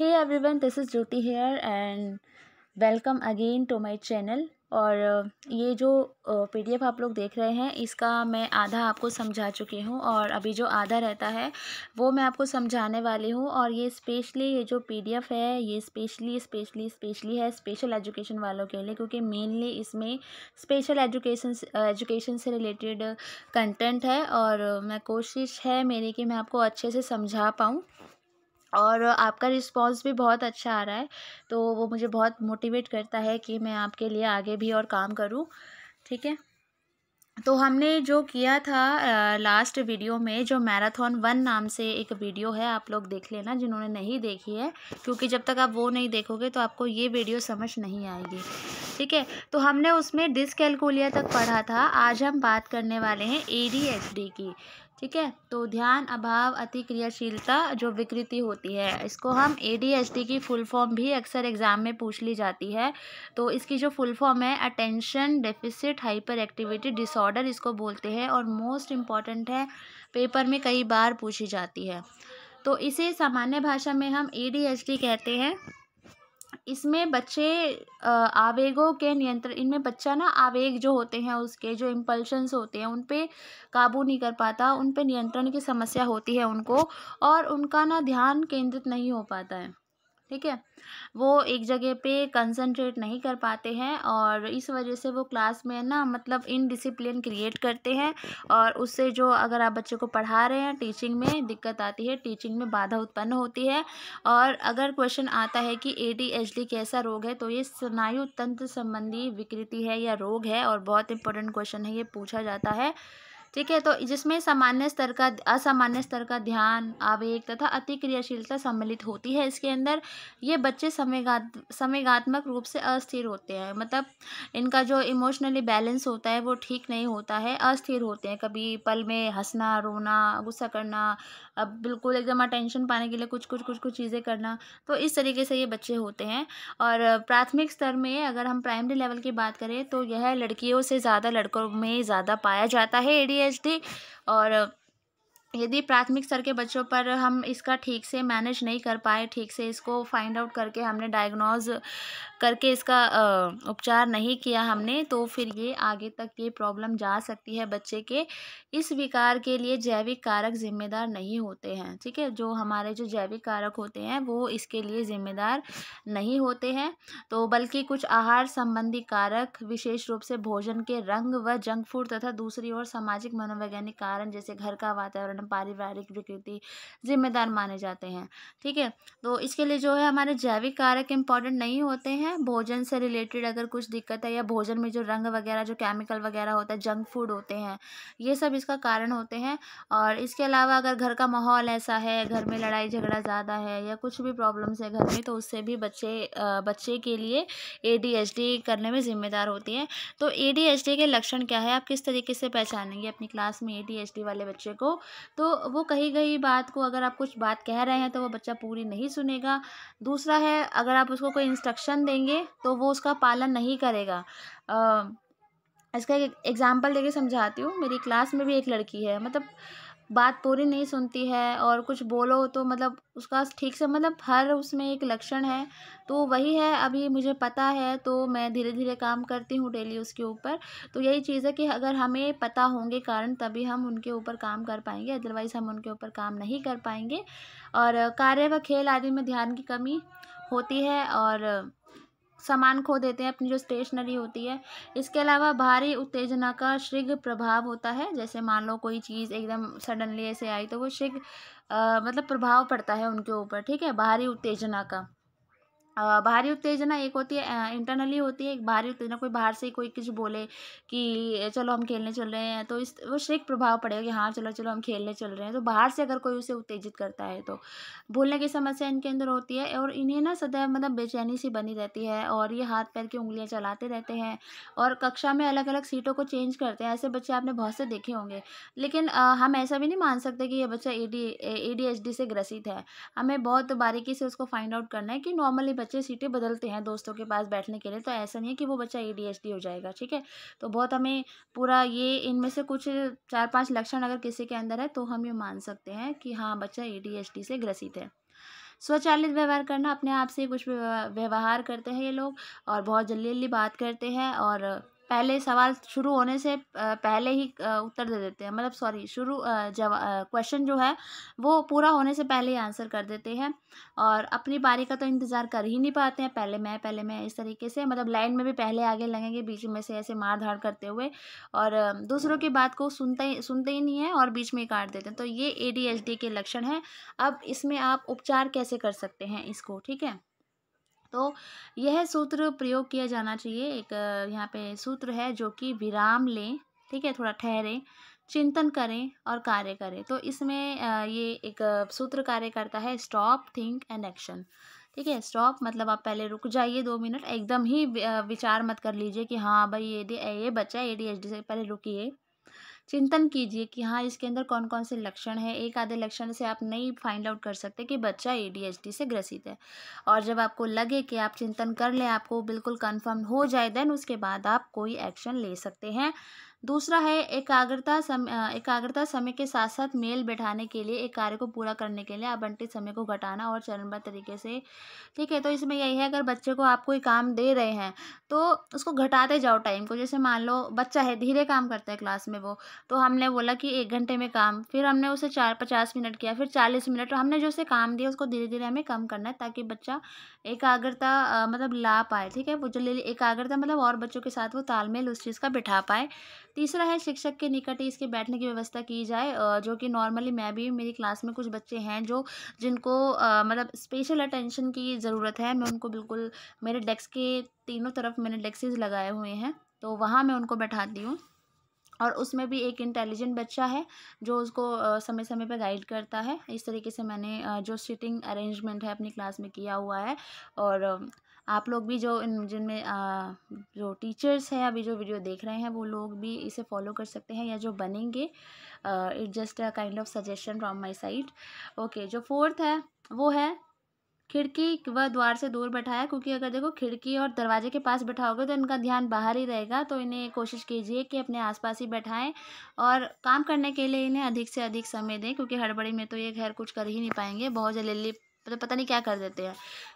Hey everyone this is Jyoti here and welcome again to my channel और uh, ये जो PDF uh, आप लोग देख रहे हैं इसका मैं आधा आपको समझा चुकी हूँ और अभी जो आधा रहता है वो मैं आपको समझाने वाली हूँ और ये स्पेशली ये जो पीडीएफ है ये स्पेशली स्पेशली स्पेशली है स्पेशल एजुकेशन वालों के लिए क्योंकि मेनली इसमें स्पेशल एजुकेशन एजुकेशन से रिलेटेड कंटेंट है और uh, मैं कोशिश है मेरी कि मैं आपको अच्छे से समझा पाऊँ और आपका रिस्पॉन्स भी बहुत अच्छा आ रहा है तो वो मुझे बहुत मोटिवेट करता है कि मैं आपके लिए आगे भी और काम करूँ ठीक है तो हमने जो किया था आ, लास्ट वीडियो में जो मैराथन वन नाम से एक वीडियो है आप लोग देख लेना जिन्होंने नहीं देखी है क्योंकि जब तक आप वो नहीं देखोगे तो आपको ये वीडियो समझ नहीं आएगी ठीक है तो हमने उसमें डिसकैलकुलिया तक पढ़ा था आज हम बात करने वाले हैं ए की ठीक है तो ध्यान अभाव अति क्रियाशीलता जो विकृति होती है इसको हम डी की फुल फॉर्म भी अक्सर एग्ज़ाम में पूछ ली जाती है तो इसकी जो फुल फॉर्म है attention deficit hyperactivity disorder इसको बोलते हैं और मोस्ट इम्पॉर्टेंट है पेपर में कई बार पूछी जाती है तो इसे सामान्य भाषा में हम ई कहते हैं इसमें बच्चे आवेगों के नियंत्रण इनमें बच्चा ना आवेग जो होते हैं उसके जो इम्पल्शंस होते हैं उन पर काबू नहीं कर पाता उन पर नियंत्रण की समस्या होती है उनको और उनका ना ध्यान केंद्रित नहीं हो पाता है ठीक है वो एक जगह पे कंसंट्रेट नहीं कर पाते हैं और इस वजह से वो क्लास में ना मतलब इनडिसिप्लिन क्रिएट करते हैं और उससे जो अगर आप बच्चे को पढ़ा रहे हैं टीचिंग में दिक्कत आती है टीचिंग में बाधा उत्पन्न होती है और अगर क्वेश्चन आता है कि ए कैसा रोग है तो ये स्नायु तंत्र संबंधी विकृति है या रोग है और बहुत इंपॉर्टेंट क्वेश्चन है ये पूछा जाता है ठीक है तो जिसमें सामान्य स्तर का असामान्य स्तर का ध्यान आवेग तथा अति क्रियाशीलता सम्मिलित होती है इसके अंदर ये बच्चे समेगा समेगात्मक रूप से अस्थिर होते हैं मतलब इनका जो इमोशनली बैलेंस होता है वो ठीक नहीं होता है अस्थिर होते हैं कभी पल में हंसना रोना गुस्सा करना अब बिल्कुल एकदम अटेंशन पाने के लिए कुछ कुछ कुछ कुछ चीज़ें करना तो इस तरीके से ये बच्चे होते हैं और प्राथमिक स्तर में अगर हम प्राइमरी लेवल की बात करें तो यह लड़कियों से ज़्यादा लड़कों में ज़्यादा पाया जाता है एडी पी एच डी और यदि प्राथमिक स्तर के बच्चों पर हम इसका ठीक से मैनेज नहीं कर पाए ठीक से इसको फाइंड आउट करके हमने डायग्नोज करके इसका उपचार नहीं किया हमने तो फिर ये आगे तक ये प्रॉब्लम जा सकती है बच्चे के इस विकार के लिए जैविक कारक जिम्मेदार नहीं होते हैं ठीक है जो हमारे जो जैविक कारक होते हैं वो इसके लिए ज़िम्मेदार नहीं होते हैं तो बल्कि कुछ आहार संबंधी कारक विशेष रूप से भोजन के रंग व जंक फूड तथा दूसरी ओर सामाजिक मनोवैज्ञानिक कारण जैसे घर का वातावरण कारण पारिवारिक विकृति जिम्मेदार माने जाते हैं ठीक है तो इसके लिए जो है हमारे जैविक कारक इंपॉर्टेंट नहीं होते हैं भोजन से रिलेटेड अगर कुछ दिक्कत है या भोजन में जो रंग वगैरह जो केमिकल वगैरह होता है जंक फूड होते हैं ये सब इसका कारण होते हैं और इसके अलावा अगर घर का माहौल ऐसा है घर में लड़ाई झगड़ा ज़्यादा है या कुछ भी प्रॉब्लम्स है घर में तो उससे भी बच्चे बच्चे के लिए ए करने में ज़िम्मेदार होती है तो ए के लक्षण क्या है आप किस तरीके से पहचानेंगे अपनी क्लास में ए वाले बच्चे को तो वो कही गई बात को अगर आप कुछ बात कह रहे हैं तो वो बच्चा पूरी नहीं सुनेगा दूसरा है अगर आप उसको कोई इंस्ट्रक्शन देंगे तो वो उसका पालन नहीं करेगा आ, इसका एक एग्ज़ाम्पल देके समझाती हूँ मेरी क्लास में भी एक लड़की है मतलब बात पूरी नहीं सुनती है और कुछ बोलो तो मतलब उसका ठीक से मतलब हर उसमें एक लक्षण है तो वही है अभी मुझे पता है तो मैं धीरे धीरे काम करती हूँ डेली उसके ऊपर तो यही चीज़ है कि अगर हमें पता होंगे कारण तभी हम उनके ऊपर काम कर पाएंगे अदरवाइज़ हम उनके ऊपर काम नहीं कर पाएंगे और कार्य व खेल आदि में ध्यान की कमी होती है और सामान खो देते हैं अपनी जो स्टेशनरी होती है इसके अलावा भारी उत्तेजना का शीघ्र प्रभाव होता है जैसे मान लो कोई चीज़ एकदम सडनली ऐसे आई तो वो शीघ्र मतलब प्रभाव पड़ता है उनके ऊपर ठीक है बाहरी उत्तेजना का बाहरी उत्तेजना एक होती है इंटरनली होती है एक बाहरी उत्तेजना कोई बाहर से कोई कुछ बोले कि चलो हम खेलने चल रहे हैं तो इस वो एक प्रभाव पड़ेगा कि हाँ चलो चलो हम खेलने चल रहे हैं तो बाहर से अगर कोई उसे उत्तेजित करता है तो भूलने की समस्या इनके अंदर होती है और इन्हें ना सदैव मतलब बेचैनी सी बनी रहती है और ये हाथ पैर की उंगलियाँ चलाते रहते हैं और कक्षा में अलग अलग सीटों को चेंज करते हैं ऐसे बच्चे आपने बहुत से देखे होंगे लेकिन हम ऐसा भी नहीं मान सकते कि ये बच्चा ए डी से ग्रसित है हमें बहुत बारीकी से उसको फाइंड आउट करना है कि नॉर्मली बच्चे सीटें बदलते हैं दोस्तों के पास बैठने के लिए तो ऐसा नहीं है कि वो बच्चा ए हो जाएगा ठीक है तो बहुत हमें पूरा ये इनमें से कुछ चार पाँच लक्षण अगर किसी के अंदर है तो हम ये मान सकते हैं कि हाँ बच्चा ए से ग्रसित है स्वचालित व्यवहार करना अपने आप से कुछ व्यवहार करते हैं ये लोग और बहुत जल्दी जल्दी बात करते हैं और पहले सवाल शुरू होने से पहले ही उत्तर दे देते हैं मतलब सॉरी शुरू जवा क्वेश्चन जो है वो पूरा होने से पहले ही आंसर कर देते हैं और अपनी बारी का तो इंतज़ार कर ही नहीं पाते हैं पहले मैं पहले मैं इस तरीके से मतलब लाइन में भी पहले आगे लगेंगे बीच में से ऐसे मार धाड़ करते हुए और दूसरों की बात को सुनते ही सुनते ही नहीं है और बीच में काट देते हैं तो ये ए के लक्षण हैं अब इसमें आप उपचार कैसे कर सकते हैं इसको ठीक है तो यह सूत्र प्रयोग किया जाना चाहिए एक यहाँ पे सूत्र है जो कि विराम लें ठीक है थोड़ा ठहरें चिंतन करें और कार्य करें तो इसमें ये एक सूत्र कार्य करता है स्टॉप थिंक एंड एक्शन ठीक है स्टॉप मतलब आप पहले रुक जाइए दो मिनट एकदम ही विचार मत कर लीजिए कि हाँ भाई ये ये बच्चा ए डी एच डी से पहले रुकिए चिंतन कीजिए कि हाँ इसके अंदर कौन कौन से लक्षण हैं एक आधे लक्षण से आप नहीं फाइंड आउट कर सकते कि बच्चा ए से ग्रसित है और जब आपको लगे कि आप चिंतन कर लें आपको बिल्कुल कन्फर्म हो जाए देन उसके बाद आप कोई एक्शन ले सकते हैं दूसरा है एकाग्रता समय एकाग्रता समय के साथ साथ मेल बैठाने के लिए एक कार्य को पूरा करने के लिए आवंटित समय को घटाना और चरणबद्ध तरीके से ठीक है तो इसमें यही है अगर बच्चे को आप कोई काम दे रहे हैं तो उसको घटाते जाओ टाइम को जैसे मान लो बच्चा है धीरे काम करता है क्लास में वो तो हमने बोला कि एक घंटे में काम फिर हमने उसे चार पचास मिनट किया फिर चालीस मिनट तो हमने जो उसे काम दिया उसको धीरे धीरे हमें कम करना है ताकि बच्चा एकाग्रता मतलब ला पाए ठीक है वो जो एकाग्रता मतलब और बच्चों के साथ वो तालमेल उस चीज़ का बिठा पाए तीसरा है शिक्षक के निकट ही इसके बैठने की व्यवस्था की जाए जो कि नॉर्मली मैं भी मेरी क्लास में कुछ बच्चे हैं जो जिनको मतलब स्पेशल अटेंशन की ज़रूरत है मैं उनको बिल्कुल मेरे डेस्क के तीनों तरफ मैंने डेस्कसेज लगाए हुए हैं तो वहाँ मैं उनको बैठाती हूँ और उसमें भी एक इंटेलिजेंट बच्चा है जो उसको समय समय पर गाइड करता है इस तरीके से मैंने जो सीटिंग अरेंजमेंट है अपनी क्लास में किया हुआ है और आप लोग भी जो जिनमें जो टीचर्स हैं अभी जो वीडियो देख रहे हैं वो लोग भी इसे फॉलो कर सकते हैं या जो बनेंगे it just a kind of suggestion from my side okay जो फोर्थ है वो है खिड़की व द्वार से दूर बैठाया क्योंकि अगर देखो खिड़की और दरवाजे के पास बैठाओगे तो इनका ध्यान बाहर ही रहेगा तो इन्हें कोशिश कीजिए कि अपने आसपास ही बैठाएं और काम करने के लिए इन्हें अधिक से अधिक समय दें क्योंकि हड़बड़ी में तो ये खैर कुछ कर ही नहीं पाएंगे बहुत जल्दी तो पता नहीं क्या कर देते हैं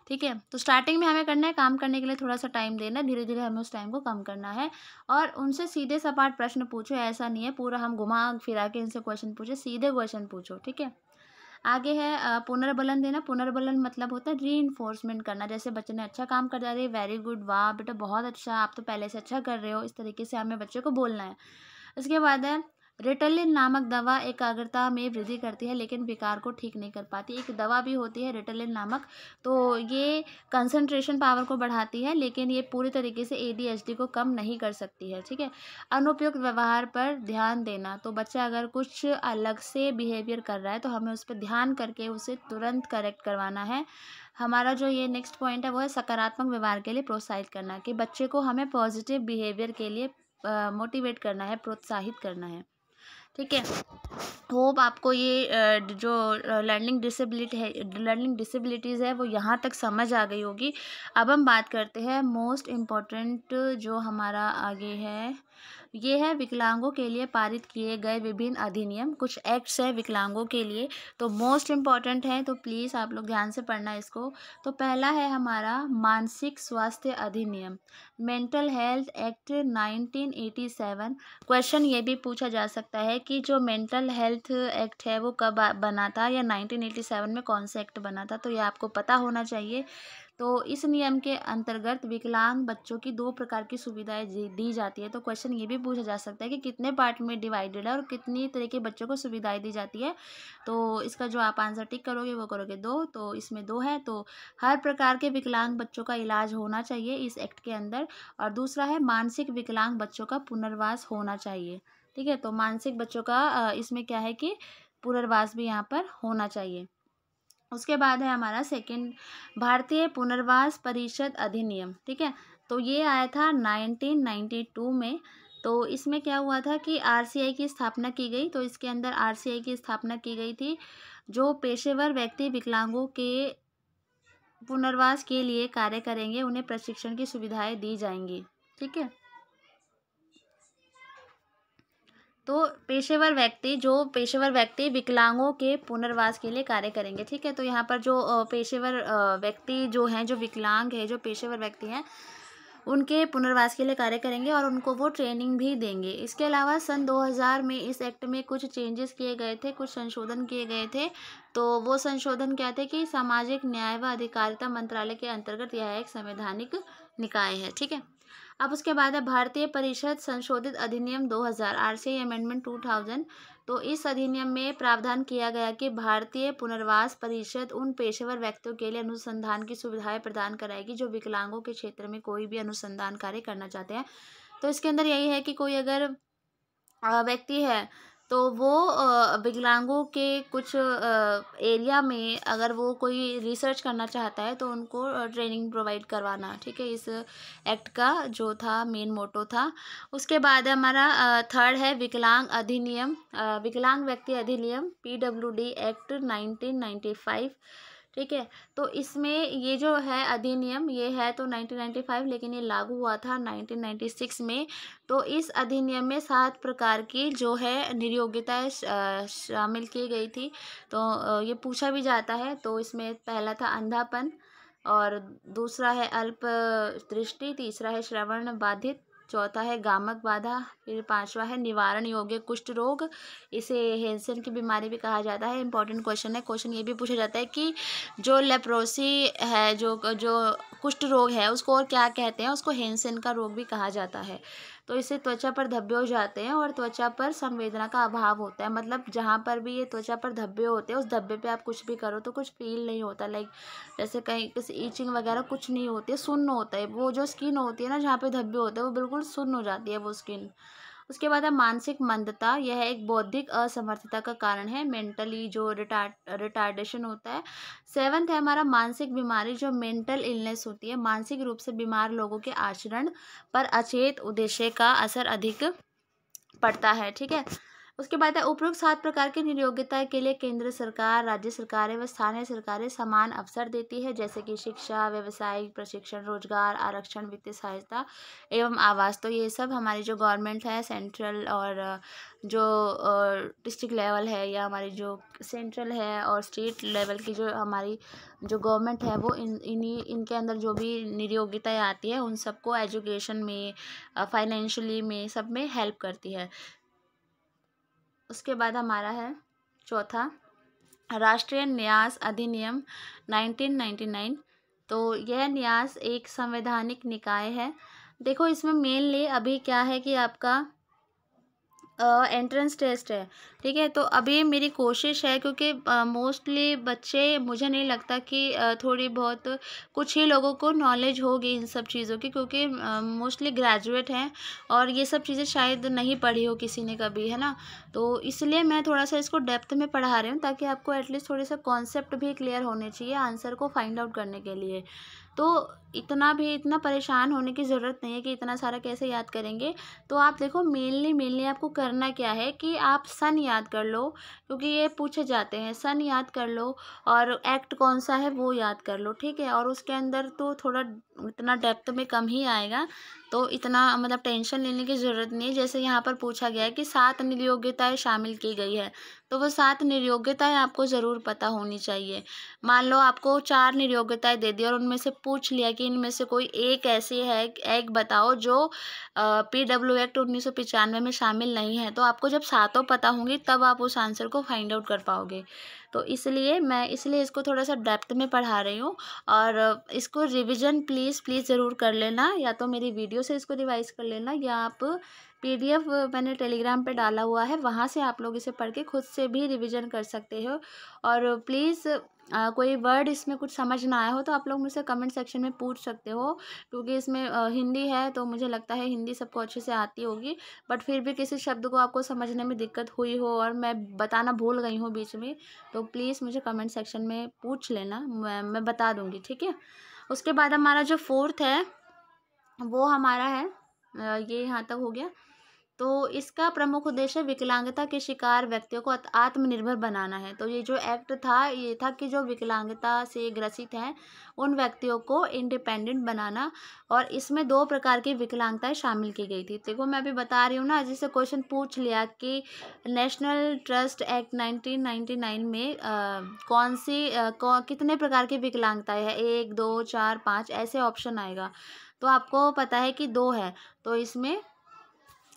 ठीक है तो स्टार्टिंग में हमें करना है काम करने के लिए थोड़ा सा टाइम देना है धीरे धीरे हमें उस टाइम को कम करना है और उनसे सीधे सपाट प्रश्न पूछो ऐसा नहीं है पूरा हम घुमा फिरा के इनसे क्वेश्चन पूछे सीधे क्वेश्चन पूछो ठीक है आगे है पुनर्बलन देना पुनर्बलन मतलब होता है री करना जैसे बच्चे ने अच्छा काम कर जा रहे वेरी गुड वाह बेटा बहुत अच्छा आप तो पहले से अच्छा कर रहे हो इस तरीके से हमें बच्चे को बोलना है इसके बाद है रेटेलिन नामक दवा एकाग्रता में वृद्धि करती है लेकिन विकार को ठीक नहीं कर पाती एक दवा भी होती है रेटेलिन नामक तो ये कंसंट्रेशन पावर को बढ़ाती है लेकिन ये पूरी तरीके से ए को कम नहीं कर सकती है ठीक है अनुपयुक्त व्यवहार पर ध्यान देना तो बच्चा अगर कुछ अलग से बिहेवियर कर रहा है तो हमें उस पर ध्यान करके उसे तुरंत करेक्ट करवाना है हमारा जो ये नेक्स्ट पॉइंट है वो है सकारात्मक व्यवहार के लिए प्रोत्साहित करना कि बच्चे को हमें पॉजिटिव बिहेवियर के लिए मोटिवेट करना है प्रोत्साहित करना है ठीक है होप आपको ये जो लर्निंग डिसेबिलिटी है लर्निंग डिसेबिलिटीज़ है वो यहाँ तक समझ आ गई होगी अब हम बात करते हैं मोस्ट इम्पॉर्टेंट जो हमारा आगे है ये है विकलांगों के लिए पारित किए गए विभिन्न अधिनियम कुछ एक्ट्स हैं विकलांगों के लिए तो मोस्ट इम्पॉर्टेंट है तो प्लीज़ आप लोग ध्यान से पढ़ना इसको तो पहला है हमारा मानसिक स्वास्थ्य अधिनियम मेंटल हेल्थ एक्ट 1987 क्वेश्चन ये भी पूछा जा सकता है कि जो मेंटल हेल्थ एक्ट है वो कब बना था या 1987 में कौन सा एक्ट बना था तो ये आपको पता होना चाहिए तो इस नियम के अंतर्गत विकलांग बच्चों की दो प्रकार की सुविधाएं दी जाती है तो क्वेश्चन ये भी पूछा जा सकता है कि कितने पार्ट में डिवाइडेड है और कितनी तरह के बच्चों को सुविधाएं दी जाती है तो इसका जो आप आंसर टिक करोगे वो करोगे दो तो इसमें दो है तो हर प्रकार के विकलांग बच्चों का इलाज होना चाहिए इस एक्ट के अंदर और दूसरा है मानसिक विकलांग बच्चों का पुनर्वास होना चाहिए ठीक है तो मानसिक बच्चों का इसमें क्या है कि पुनर्वास भी यहाँ पर होना चाहिए उसके बाद है हमारा सेकंड भारतीय पुनर्वास परिषद अधिनियम ठीक है तो ये आया था 1992 में तो इसमें क्या हुआ था कि आरसीआई की स्थापना की गई तो इसके अंदर आरसीआई की स्थापना की गई थी जो पेशेवर व्यक्ति विकलांगों के पुनर्वास के लिए कार्य करेंगे उन्हें प्रशिक्षण की सुविधाएं दी जाएंगी ठीक है तो पेशेवर व्यक्ति जो पेशेवर व्यक्ति विकलांगों के पुनर्वास के लिए कार्य करेंगे ठीक है तो यहाँ पर जो पेशेवर व्यक्ति जो हैं जो विकलांग है जो पेशेवर व्यक्ति हैं उनके पुनर्वास के लिए कार्य करेंगे और उनको वो ट्रेनिंग भी देंगे इसके अलावा सन 2000 में इस एक्ट में कुछ चेंजेस किए गए थे कुछ संशोधन किए गए थे तो वो संशोधन क्या थे कि सामाजिक न्याय व अधिकारिता मंत्रालय के अंतर्गत यह एक संवैधानिक निकाय है ठीक है अब उसके बाद है भारतीय परिषद संशोधित अधिनियम 2000 आरसीआई अमेंडमेंट 2000 तो इस अधिनियम में प्रावधान किया गया कि भारतीय पुनर्वास परिषद उन पेशेवर व्यक्तियों के लिए अनुसंधान की सुविधाएं प्रदान कराएगी जो विकलांगों के क्षेत्र में कोई भी अनुसंधान कार्य करना चाहते हैं तो इसके अंदर यही है कि कोई अगर व्यक्ति है तो वो विकलांगों के कुछ एरिया में अगर वो कोई रिसर्च करना चाहता है तो उनको ट्रेनिंग प्रोवाइड करवाना ठीक है इस एक्ट का जो था मेन मोटो था उसके बाद हमारा थर्ड है विकलांग अधिनियम विकलांग व्यक्ति अधिनियम PWD act nineteen ninety five ठीक है तो इसमें ये जो है अधिनियम ये है तो 1995 लेकिन ये लागू हुआ था 1996 में तो इस अधिनियम में सात प्रकार की जो है निर्योग्यताएँ शामिल की गई थी तो ये पूछा भी जाता है तो इसमें पहला था अंधापन और दूसरा है अल्प दृष्टि तीसरा है श्रवण बाधित चौथा है गामक बाधा फिर पांचवा है निवारण योग्य कुष्ठ रोग इसे हेंसन की बीमारी भी कहा जाता है इंपॉर्टेंट क्वेश्चन है क्वेश्चन ये भी पूछा जाता है कि जो लेप्रोसी है जो जो कुष्ठ रोग है उसको और क्या कहते हैं उसको हेनसेन का रोग भी कहा जाता है तो इससे त्वचा पर धब्बे हो जाते हैं और त्वचा पर संवेदना का अभाव होता है मतलब जहाँ पर भी ये त्वचा पर धब्बे होते हैं उस धब्बे पे आप कुछ भी करो तो कुछ फील नहीं होता लाइक जैसे कहीं किसी ईचिंग वगैरह कुछ नहीं होती है सुन्न होता है वो जो स्किन होती है ना जहाँ पर धब्बे होते हैं वो बिल्कुल सुन्न हो जाती है वो स्किन उसके बाद है मानसिक मंदता यह एक बौद्धिक असमर्थता का कारण है मेंटली जो रिटार रिटार्डेशन होता है सेवन्थ है हमारा मानसिक बीमारी जो मेंटल इलनेस होती है मानसिक रूप से बीमार लोगों के आचरण पर अचेत उद्देश्य का असर अधिक पड़ता है ठीक है उसके बाद है उपरोक्त सात प्रकार की नियोग्यता के लिए केंद्र सरकार राज्य सरकारें व स्थानीय सरकारें समान अवसर देती है जैसे कि शिक्षा व्यवसायिक प्रशिक्षण रोजगार आरक्षण वित्तीय सहायता एवं आवास तो ये सब हमारी जो गवर्नमेंट है सेंट्रल और जो डिस्ट्रिक्ट लेवल है या हमारी जो सेंट्रल है और स्टेट लेवल की जो हमारी जो गवर्नमेंट है वो इन इन्हीं इनके अंदर जो भी नियोग्यताएँ आती है उन सबको एजुकेशन में फाइनेंशियली में सब में हेल्प करती है उसके बाद हमारा है चौथा राष्ट्रीय न्यास अधिनियम 1999 तो यह न्यास एक संवैधानिक निकाय है देखो इसमें मेनली अभी क्या है कि आपका एंट्रेंस टेस्ट है ठीक है तो अभी मेरी कोशिश है क्योंकि मोस्टली बच्चे मुझे नहीं लगता कि थोड़ी बहुत कुछ ही लोगों को नॉलेज होगी इन सब चीज़ों की क्योंकि मोस्टली ग्रेजुएट हैं और ये सब चीज़ें शायद नहीं पढ़ी हो किसी ने कभी है ना तो इसलिए मैं थोड़ा सा इसको डेप्थ में पढ़ा रही हूँ ताकि आपको एटलीस्ट थोड़े से कॉन्सेप्ट भी क्लियर होने चाहिए आंसर को फाइंड आउट करने के लिए तो इतना भी इतना परेशान होने की ज़रूरत नहीं है कि इतना सारा कैसे याद करेंगे तो आप देखो मेनली मेनली आपको करना क्या है कि आप सन याद कर लो क्योंकि ये पूछे जाते हैं सन याद कर लो और एक्ट कौन सा है वो याद कर लो ठीक है और उसके अंदर तो थोड़ा इतना डेप्थ में कम ही आएगा तो इतना मतलब टेंशन लेने की ज़रूरत नहीं है जैसे यहाँ पर पूछा गया है कि सात अन्य योग्यताएँ शामिल की गई है तो वो सात निर्योग्यताएं आपको ज़रूर पता होनी चाहिए मान लो आपको चार निर्योग्यताएं दे दी और उनमें से पूछ लिया कि इनमें से कोई एक ऐसी है एक बताओ जो पी डब्ल्यू एक्ट उन्नीस में शामिल नहीं है तो आपको जब सातों पता होंगी तब आप उस आंसर को फाइंड आउट कर पाओगे तो इसलिए मैं इसलिए इसको थोड़ा सा डेप्थ में पढ़ा रही हूँ और इसको रिविज़न प्लीज़ प्लीज़ ज़रूर कर लेना या तो मेरी वीडियो से इसको रिवाइज़ कर लेना या आप पीडीएफ मैंने टेलीग्राम पे डाला हुआ है वहाँ से आप लोग इसे पढ़ के खुद से भी रिवीजन कर सकते हो और प्लीज़ कोई वर्ड इसमें कुछ समझ ना आया हो तो आप लोग मुझसे कमेंट सेक्शन में पूछ सकते हो क्योंकि इसमें हिंदी है तो मुझे लगता है हिंदी सबको अच्छे से आती होगी बट फिर भी किसी शब्द को आपको समझने में दिक्कत हुई हो और मैं बताना भूल गई हूँ बीच में तो प्लीज़ मुझे कमेंट सेक्शन में पूछ लेना मैं, मैं बता दूँगी ठीक है उसके बाद हमारा जो फोर्थ है वो हमारा है ये यहाँ तक हो गया तो इसका प्रमुख उद्देश्य विकलांगता के शिकार व्यक्तियों को आत्मनिर्भर बनाना है तो ये जो एक्ट था ये था कि जो विकलांगता से ग्रसित हैं उन व्यक्तियों को इंडिपेंडेंट बनाना और इसमें दो प्रकार की विकलांगताएं शामिल की गई थी देखो मैं अभी बता रही हूँ ना जैसे क्वेश्चन पूछ लिया कि नेशनल ट्रस्ट एक्ट नाइनटीन में आ, कौन सी आ, कौ, कितने प्रकार की विकलांगताएँ हैं एक दो चार पाँच ऐसे ऑप्शन आएगा तो आपको पता है कि दो है तो इसमें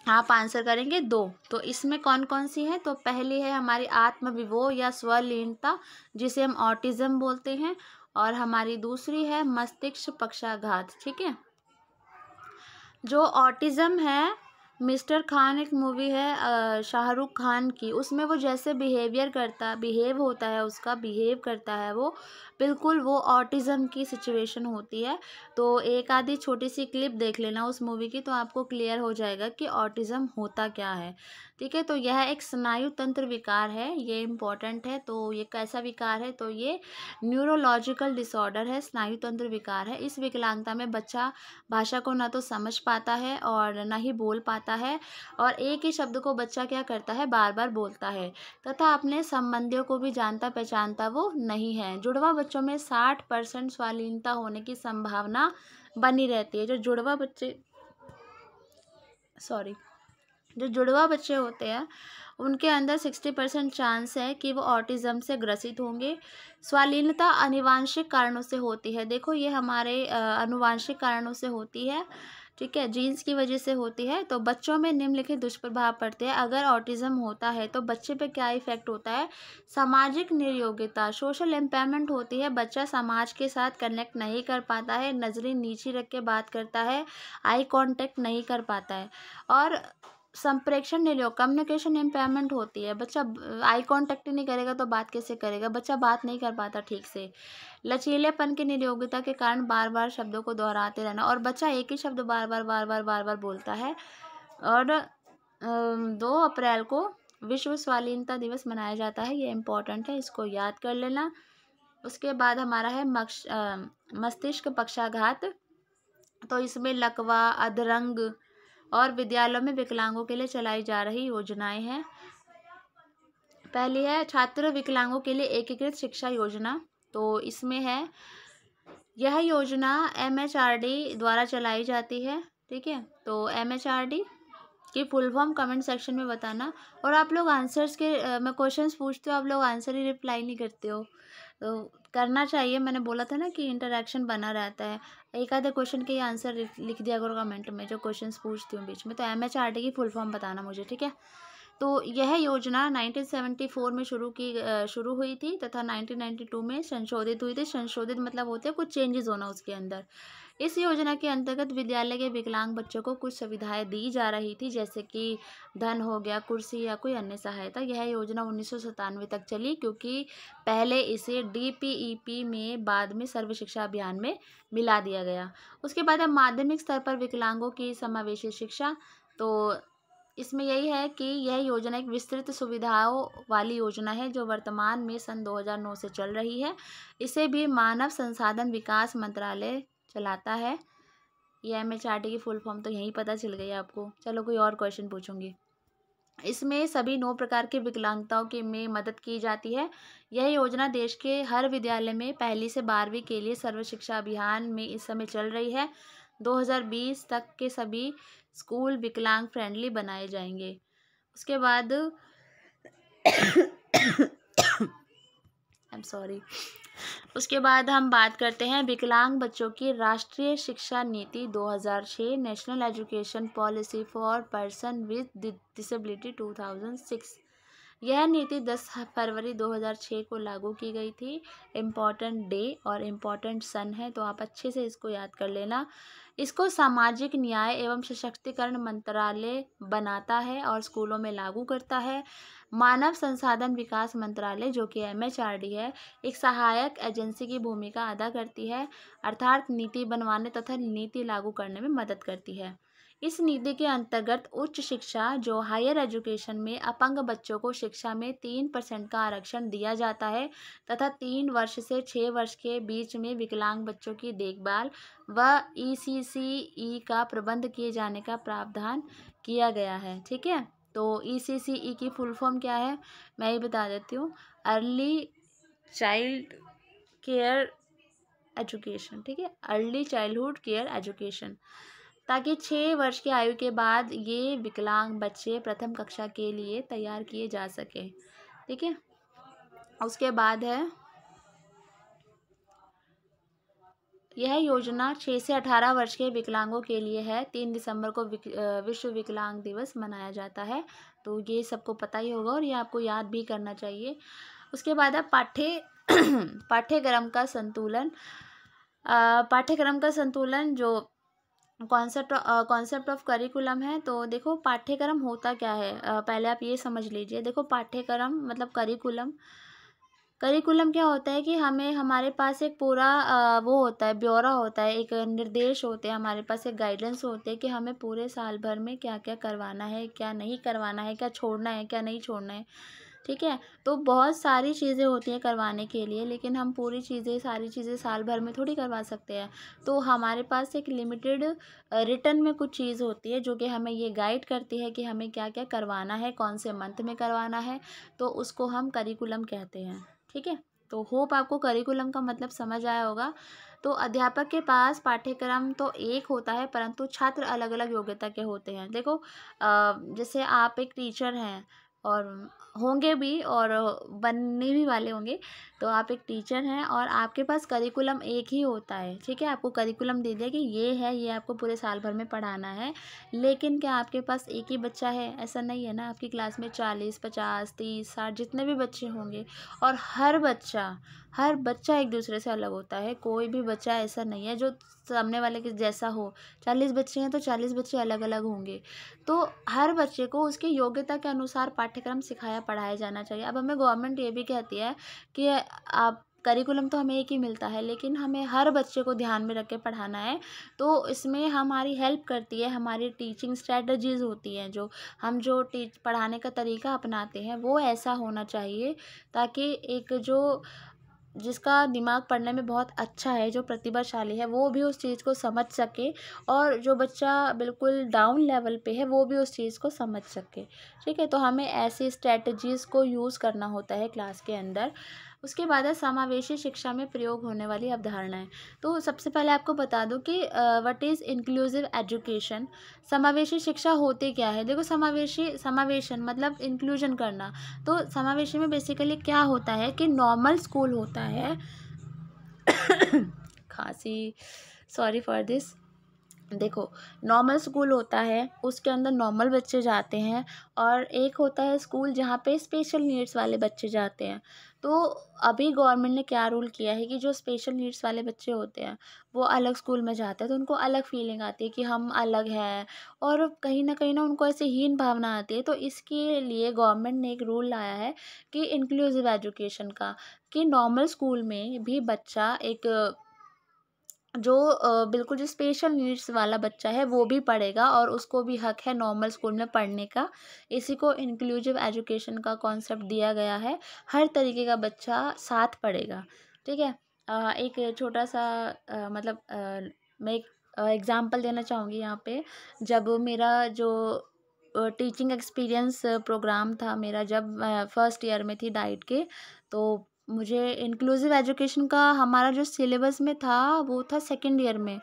आप आंसर करेंगे दो तो इसमें कौन कौन सी हैं तो पहली है हमारी आत्मविवो या स्वलीनता जिसे हम ऑटिज़म बोलते हैं और हमारी दूसरी है मस्तिष्क पक्षाघात ठीक है जो ऑटिज़म है मिस्टर खान एक मूवी है शाहरुख खान की उसमें वो जैसे बिहेवियर करता बिहेव होता है उसका बिहेव करता है वो बिल्कुल वो ऑटिज़म की सिचुएशन होती है तो एक आधी छोटी सी क्लिप देख लेना उस मूवी की तो आपको क्लियर हो जाएगा कि ऑटिज़म होता क्या है ठीक है तो यह एक स्नायु तंत्र विकार है ये इम्पॉर्टेंट है तो ये कैसा विकार है तो ये न्यूरोलॉजिकल डिसऑर्डर है स्नायु तंत्र विकार है इस विकलांगता में बच्चा भाषा को ना तो समझ पाता है और ना ही बोल पाता है और एक ही शब्द को बच्चा क्या करता है बार बार बोलता है तथा अपने संबंधियों को भी जानता पहचानता वो नहीं है जुड़वा बच्चों में साठ परसेंट स्वालीनता होने की संभावना बनी रहती है जो जुड़वा बच्चे सॉरी जो जुड़वा बच्चे होते हैं उनके अंदर सिक्सटी परसेंट चांस है कि वो ऑटिज़म से ग्रसित होंगे स्वालीनता अनुवांशिक कारणों से होती है देखो ये हमारे अनुवांशिक कारणों से होती है ठीक है जीन्स की वजह से होती है तो बच्चों में निम्नलिखित दुष्प्रभाव पड़ते हैं अगर ऑटिज़म होता है तो बच्चे पे क्या इफेक्ट होता है सामाजिक निर्योग्यता सोशल एम्पेयरमेंट होती है बच्चा समाज के साथ कनेक्ट नहीं कर पाता है नज़रें नीचे रख के बात करता है आई कांटेक्ट नहीं कर पाता है और संप्रेक्षण नहीं हो कम्युनिकेशन इम्पेयरमेंट होती है बच्चा आई कांटेक्ट नहीं करेगा तो बात कैसे करेगा बच्चा बात नहीं कर पाता ठीक से लचीलेपन की निरोगिता के कारण बार बार शब्दों को दोहराते रहना और बच्चा एक ही शब्द बार बार बार बार बार बार बोलता है और दो अप्रैल को विश्व स्वालीनता दिवस मनाया जाता है ये इम्पोर्टेंट है इसको याद कर लेना उसके बाद हमारा है मक्ष मस्तिष्क पक्षाघात तो इसमें लकवा अधरंग और विद्यालयों में विकलांगों के लिए चलाई जा रही योजनाएं हैं पहली है छात्र विकलांगों के लिए एकीकृत शिक्षा योजना तो इसमें है यह योजना एमएचआरडी द्वारा चलाई जाती है ठीक है तो एमएचआरडी कि फुल फॉर्म कमेंट सेक्शन में बताना और आप लोग आंसर्स के आ, मैं क्वेश्चंस पूछती हूँ आप लोग आंसर ही रिप्लाई नहीं करते हो तो करना चाहिए मैंने बोला था ना कि इंटरेक्शन बना रहता है एक आधे क्वेश्चन के आंसर लिख दिया करो कमेंट में जो क्वेश्चन पूछती हूँ बीच में तो एम एच आर टी की फुल फॉर्म बताना मुझे ठीक है तो यह योजना 1974 में शुरू की शुरू हुई थी तथा 1992 में संशोधित हुई थी संशोधित मतलब होते हैं कुछ चेंजेस होना उसके अंदर इस योजना के अंतर्गत विद्यालय के विकलांग बच्चों को कुछ सुविधाएं दी जा रही थी जैसे कि धन हो गया कुर्सी या कोई अन्य सहायता यह योजना उन्नीस तक चली क्योंकि पहले इसे डी में बाद में सर्व शिक्षा अभियान में मिला दिया गया उसके बाद अब माध्यमिक स्तर पर विकलांगों की समावेशी शिक्षा तो इसमें यही है कि यह योजना एक विस्तृत सुविधाओं वाली योजना है जो वर्तमान में सन 2009 से चल रही है इसे भी मानव संसाधन विकास मंत्रालय चलाता है ये एम एच आर की फुल फॉर्म तो यहीं पता चल गई आपको चलो कोई और क्वेश्चन पूछूंगी इसमें सभी नौ प्रकार के विकलांगताओं की में मदद की जाती है यह योजना देश के हर विद्यालय में पहली से बारहवीं के लिए सर्व शिक्षा अभियान में इस समय चल रही है 2020 तक के सभी स्कूल विकलांग फ्रेंडली बनाए जाएंगे उसके बाद आई एम सॉरी उसके बाद हम बात करते हैं विकलांग बच्चों की राष्ट्रीय शिक्षा नीति 2006 national education policy for person with disability 2006 यह नीति 10 फरवरी 2006 को लागू की गई थी इम्पॉर्टेंट डे और इम्पॉर्टेंट सन है तो आप अच्छे से इसको याद कर लेना इसको सामाजिक न्याय एवं सशक्तिकरण मंत्रालय बनाता है और स्कूलों में लागू करता है मानव संसाधन विकास मंत्रालय जो कि एम है एक सहायक एजेंसी की भूमिका अदा करती है अर्थात नीति बनवाने तथा नीति लागू करने में मदद करती है इस नीति के अंतर्गत उच्च शिक्षा जो हायर एजुकेशन में अपंग बच्चों को शिक्षा में तीन परसेंट का आरक्षण दिया जाता है तथा तीन वर्ष से छः वर्ष के बीच में विकलांग बच्चों की देखभाल व ई का प्रबंध किए जाने का प्रावधान किया गया है ठीक है तो ई की फुल फॉर्म क्या है मैं ये बता देती हूँ अर्ली चाइल्ड केयर एजुकेशन ठीक है अर्ली चाइल्डहुड केयर एजुकेशन ताकि छः वर्ष की आयु के बाद ये विकलांग बच्चे प्रथम कक्षा के लिए तैयार किए जा सके ठीक है उसके बाद है यह योजना छः से अठारह वर्ष के विकलांगों के लिए है तीन दिसंबर को विक, विश्व विकलांग दिवस मनाया जाता है तो ये सबको पता ही होगा और ये आपको याद भी करना चाहिए उसके बाद है पाठ्य पाठ्यक्रम का संतुलन पाठ्यक्रम का संतुलन जो कॉन्सेप्ट कॉन्सेप्ट ऑफ करिकुलम है तो देखो पाठ्यक्रम होता क्या है पहले आप ये समझ लीजिए देखो पाठ्यक्रम मतलब करिकुलम करिकुलम क्या होता है कि हमें हमारे पास एक पूरा वो होता है ब्यौरा होता है एक निर्देश होते हैं हमारे पास एक गाइडेंस होते हैं कि हमें पूरे साल भर में क्या क्या करवाना है क्या नहीं करवाना है क्या छोड़ना है क्या नहीं छोड़ना है ठीक है तो बहुत सारी चीज़ें होती हैं करवाने के लिए लेकिन हम पूरी चीज़ें सारी चीज़ें साल भर में थोड़ी करवा सकते हैं तो हमारे पास एक लिमिटेड रिटर्न में कुछ चीज़ होती है जो कि हमें ये गाइड करती है कि हमें क्या क्या करवाना है कौन से मंथ में करवाना है तो उसको हम करिकुलम कहते हैं ठीक है तो होप आपको करिकुलम का मतलब समझ आया होगा तो अध्यापक के पास पाठ्यक्रम तो एक होता है परंतु छात्र अलग अलग योग्यता के होते हैं देखो जैसे आप एक टीचर हैं और होंगे भी और बनने भी वाले होंगे तो आप एक टीचर हैं और आपके पास करिकुलम एक ही होता है ठीक है आपको करिकुलम दे दिया कि ये है ये आपको पूरे साल भर में पढ़ाना है लेकिन क्या आपके पास एक ही बच्चा है ऐसा नहीं है ना आपकी क्लास में चालीस पचास तीस साठ जितने भी बच्चे होंगे और हर बच्चा हर बच्चा एक दूसरे से अलग होता है कोई भी बच्चा ऐसा नहीं है जो सामने वाले के जैसा हो चालीस बच्चे हैं तो चालीस बच्चे अलग अलग होंगे तो हर बच्चे को उसकी योग्यता के अनुसार पाठ्यक्रम सिखाया पढ़ाया जाना चाहिए अब हमें गवर्नमेंट ये भी कहती है कि आप करिकुलम तो हमें एक ही मिलता है लेकिन हमें हर बच्चे को ध्यान में रख के पढ़ाना है तो इसमें हमारी हेल्प करती है हमारी टीचिंग स्ट्रेटजीज़ होती हैं जो हम जो टीच पढ़ाने का तरीका अपनाते हैं वो ऐसा होना चाहिए ताकि एक जो जिसका दिमाग पढ़ने में बहुत अच्छा है जो प्रतिभाशाली है वो भी उस चीज़ को समझ सके और जो बच्चा बिल्कुल डाउन लेवल पे है वो भी उस चीज़ को समझ सके ठीक है तो हमें ऐसी स्ट्रेटजीज़ को यूज़ करना होता है क्लास के अंदर उसके बाद है समावेशी शिक्षा में प्रयोग होने वाली अवधारणाएँ तो सबसे पहले आपको बता दूं कि व्हाट इज़ इंक्लूसिव एजुकेशन समावेशी शिक्षा होते क्या है देखो समावेशी समावेशन मतलब इंक्लूजन करना तो समावेशी में बेसिकली क्या होता है कि नॉर्मल स्कूल होता है खांसी सॉरी फॉर दिस देखो नॉर्मल स्कूल होता है उसके अंदर नॉर्मल बच्चे जाते हैं और एक होता है स्कूल जहाँ पे स्पेशल नीड्स वाले बच्चे जाते हैं तो अभी गवर्नमेंट ने क्या रूल किया है कि जो स्पेशल नीड्स वाले बच्चे होते हैं वो अलग स्कूल में जाते हैं तो उनको अलग फीलिंग आती है कि हम अलग हैं और कहीं ना कहीं ना उनको ऐसे हीन भावना आती है तो इसके लिए गवर्नमेंट ने एक रूल लाया है कि इंक्लूसिव एजुकेशन का कि नॉर्मल स्कूल में भी बच्चा एक जो बिल्कुल जो स्पेशल नीड्स वाला बच्चा है वो भी पढ़ेगा और उसको भी हक है नॉर्मल स्कूल में पढ़ने का इसी को इंक्लूसिव एजुकेशन का कॉन्सेप्ट दिया गया है हर तरीके का बच्चा साथ पढ़ेगा ठीक है एक छोटा सा मतलब मैं एक एग्ज़ाम्पल देना चाहूँगी यहाँ पे जब मेरा जो टीचिंग एक्सपीरियंस प्रोग्राम था मेरा जब फर्स्ट ईयर में थी डाइट के तो मुझे इंक्लूसिव एजुकेशन का हमारा जो सिलेबस में था वो था सेकेंड ईयर में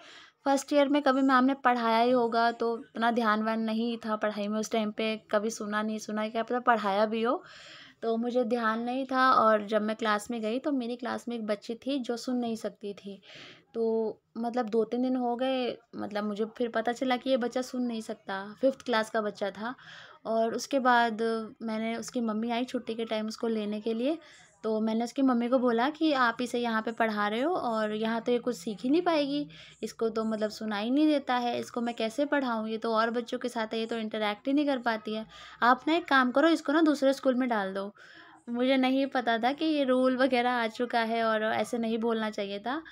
फर्स्ट ईयर में कभी मैम ने पढ़ाया ही होगा तो उतना ध्यान वन नहीं था पढ़ाई में उस टाइम पे कभी सुना नहीं सुना क्या पता पढ़ाया भी हो तो मुझे ध्यान नहीं था और जब मैं क्लास में गई तो मेरी क्लास में एक बच्ची थी जो सुन नहीं सकती थी तो मतलब दो तीन दिन हो गए मतलब मुझे फिर पता चला कि ये बच्चा सुन नहीं सकता फिफ्थ क्लास का बच्चा था और उसके बाद मैंने उसकी मम्मी आई छुट्टी के टाइम उसको लेने के लिए तो मैंने उसकी मम्मी को बोला कि आप इसे यहाँ पे पढ़ा रहे हो और यहाँ तो ये कुछ सीख ही नहीं पाएगी इसको तो मतलब सुनाई नहीं देता है इसको मैं कैसे पढ़ाऊँ ये तो और बच्चों के साथ है ये तो इंटरेक्ट ही नहीं कर पाती है आप ना एक काम करो इसको ना दूसरे स्कूल में डाल दो मुझे नहीं पता था कि ये रूल वगैरह आ चुका है और ऐसे नहीं बोलना चाहिए था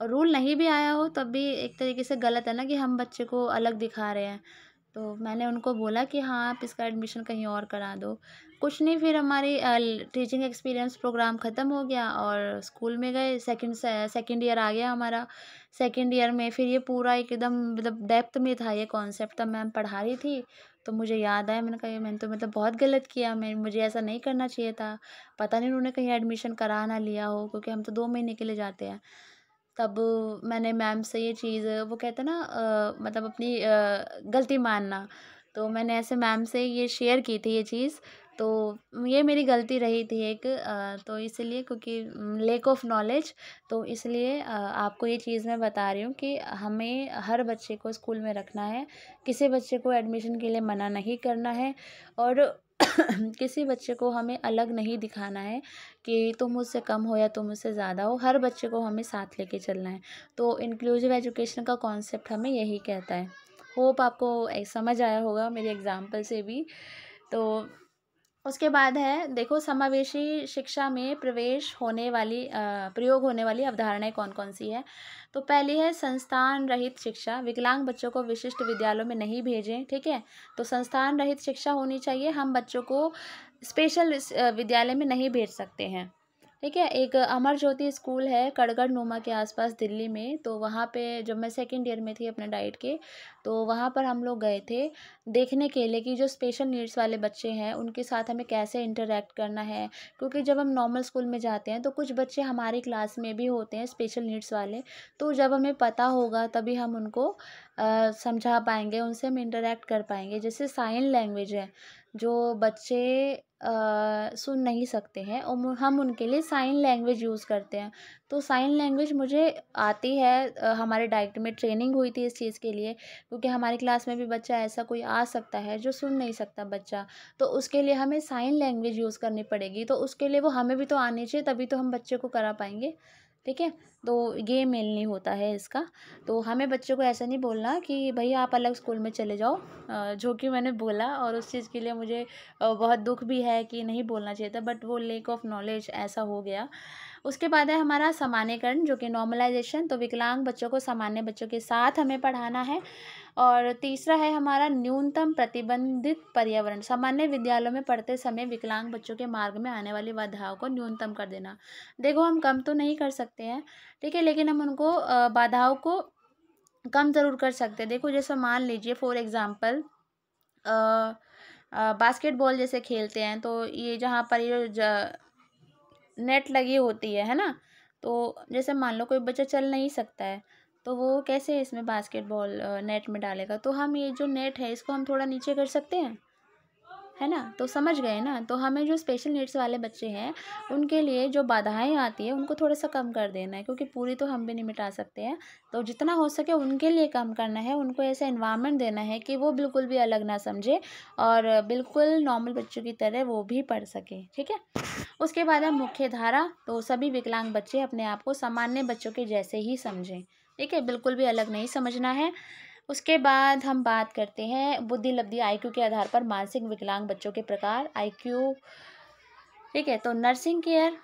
और रूल नहीं भी आया हो तब भी एक तरीके से गलत है ना कि हम बच्चे को अलग दिखा रहे हैं तो मैंने उनको बोला कि हाँ आप इसका एडमिशन कहीं और करा दो कुछ नहीं फिर हमारी टीचिंग एक्सपीरियंस प्रोग्राम ख़त्म हो गया और स्कूल में गए सेकंड सेकंड ईयर आ गया हमारा सेकंड ईयर में फिर ये पूरा एकदम मतलब डेप्थ में था ये कॉन्सेप्ट तब मैम पढ़ा रही थी तो मुझे याद आया मैंने कहा मैंने तो मतलब बहुत गलत किया मैं मुझे ऐसा नहीं करना चाहिए था पता नहीं उन्होंने कहीं एडमिशन करा ना लिया हो क्योंकि हम तो दो महीने के लिए जाते हैं तब मैंने मैम से ये चीज़ वो कहते हैं ना मतलब अपनी गलती मानना तो मैंने ऐसे मैम से ये शेयर की थी ये चीज़ तो ये मेरी गलती रही थी एक तो इसलिए क्योंकि लेक ऑफ नॉलेज तो इसलिए आपको ये चीज़ मैं बता रही हूँ कि हमें हर बच्चे को स्कूल में रखना है किसी बच्चे को एडमिशन के लिए मना नहीं करना है और किसी बच्चे को हमें अलग नहीं दिखाना है कि तुम मुझसे कम हो या तुम मुझसे ज़्यादा हो हर बच्चे को हमें साथ लेके चलना है तो इंक्लूसिव एजुकेशन का कॉन्सेप्ट हमें यही कहता है होप आपको समझ आया होगा मेरे एग्ज़ाम्पल से भी तो उसके बाद है देखो समावेशी शिक्षा में प्रवेश होने वाली प्रयोग होने वाली अवधारणाएं कौन कौन सी है तो पहली है संस्थान रहित शिक्षा विकलांग बच्चों को विशिष्ट विद्यालयों में नहीं भेजें ठीक है तो संस्थान रहित शिक्षा होनी चाहिए हम बच्चों को स्पेशल विद्यालय में नहीं भेज सकते हैं ठीक है एक अमर ज्योति स्कूल है कड़गढ़ नुमा के आसपास दिल्ली में तो वहाँ पे जब मैं सेकंड ईयर में थी अपने डाइट के तो वहाँ पर हम लोग गए थे देखने के लिए कि जो स्पेशल नीड्स वाले बच्चे हैं उनके साथ हमें कैसे इंटरेक्ट करना है क्योंकि जब हम नॉर्मल स्कूल में जाते हैं तो कुछ बच्चे हमारी क्लास में भी होते हैं स्पेशल नीड्स वाले तो जब हमें पता होगा तभी हम उनको समझा पाएंगे उनसे हम इंटरेक्ट कर पाएंगे जैसे साइन लैंग्वेज है जो बच्चे सुन नहीं सकते हैं और हम उनके लिए साइन लैंग्वेज यूज़ करते हैं तो साइन लैंग्वेज मुझे आती है हमारे डाइट में ट्रेनिंग हुई थी इस चीज़ के लिए क्योंकि हमारी क्लास में भी बच्चा ऐसा कोई आ सकता है जो सुन नहीं सकता बच्चा तो उसके लिए हमें साइन लैंग्वेज यूज़ करनी पड़ेगी तो उसके लिए वो हमें भी तो आनी चाहिए तभी तो हम बच्चे को करा पाएंगे ठीक है तो ये मेल नहीं होता है इसका तो हमें बच्चों को ऐसा नहीं बोलना कि भाई आप अलग स्कूल में चले जाओ जो कि मैंने बोला और उस चीज़ के लिए मुझे बहुत दुख भी है कि नहीं बोलना चाहिए था बट वो लेक ऑफ नॉलेज ऐसा हो गया उसके बाद है हमारा सामान्यकरण जो कि नॉर्मलाइजेशन तो विकलांग बच्चों को सामान्य बच्चों के साथ हमें पढ़ाना है और तीसरा है हमारा न्यूनतम प्रतिबंधित पर्यावरण सामान्य विद्यालयों में पढ़ते समय विकलांग बच्चों के मार्ग में आने वाली बाधाओं को न्यूनतम कर देना देखो हम कम तो नहीं कर सकते हैं ठीक है लेकिन हम उनको बाधाओं को कम ज़रूर कर सकते हैं देखो जैसे मान लीजिए फॉर एग्ज़ाम्पल बास्केटबॉल जैसे खेलते हैं तो ये जहाँ पर ये नेट लगी होती है है ना तो जैसे मान लो कोई बच्चा चल नहीं सकता है तो वो कैसे इसमें बास्केटबॉल नेट में डालेगा तो हम ये जो नेट है इसको हम थोड़ा नीचे कर सकते हैं है ना तो समझ गए ना तो हमें जो स्पेशल नीड्स वाले बच्चे हैं उनके लिए जो बाधाएं आती है उनको थोड़ा सा कम कर देना है क्योंकि पूरी तो हम भी नहीं मिटा सकते हैं तो जितना हो सके उनके लिए कम करना है उनको ऐसा इन्वायरमेंट देना है कि वो बिल्कुल भी अलग ना समझे और बिल्कुल नॉर्मल बच्चों की तरह वो भी पढ़ सके ठीक है उसके बाद है मुख्य धारा तो सभी विकलांग बच्चे अपने आप को सामान्य बच्चों के जैसे ही समझें ठीक है बिल्कुल भी अलग नहीं समझना है उसके बाद हम बात करते हैं बुद्धि लब्धि आईक्यू के आधार पर मानसिक विकलांग बच्चों के प्रकार आईक्यू ठीक है तो नर्सिंग केयर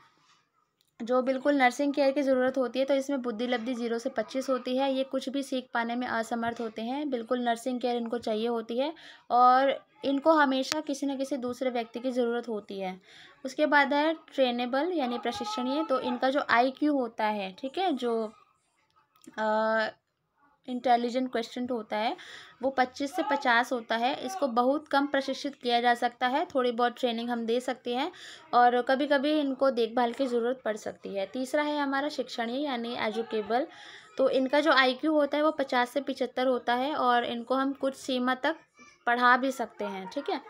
जो बिल्कुल नर्सिंग केयर की ज़रूरत होती है तो इसमें बुद्धि लब्धि जीरो से पच्चीस होती है ये कुछ भी सीख पाने में असमर्थ होते हैं बिल्कुल नर्सिंग केयर इनको चाहिए होती है और इनको हमेशा किसी न किसी दूसरे व्यक्ति की ज़रूरत होती है उसके बाद है ट्रेनेबल यानी प्रशिक्षणीय तो इनका जो आई क्यू होता है ठीक है जो इंटेलिजेंट क्वेश्चन तो होता है वो पच्चीस से पचास होता है इसको बहुत कम प्रशिक्षित किया जा सकता है थोड़ी बहुत ट्रेनिंग हम दे सकते हैं और कभी कभी इनको देखभाल की ज़रूरत पड़ सकती है तीसरा है हमारा शिक्षणीय यानी एजुकेबल तो इनका जो आईक्यू होता है वो पचास से पिचहत्तर होता है और इनको हम कुछ सीमा तक पढ़ा भी सकते हैं ठीक है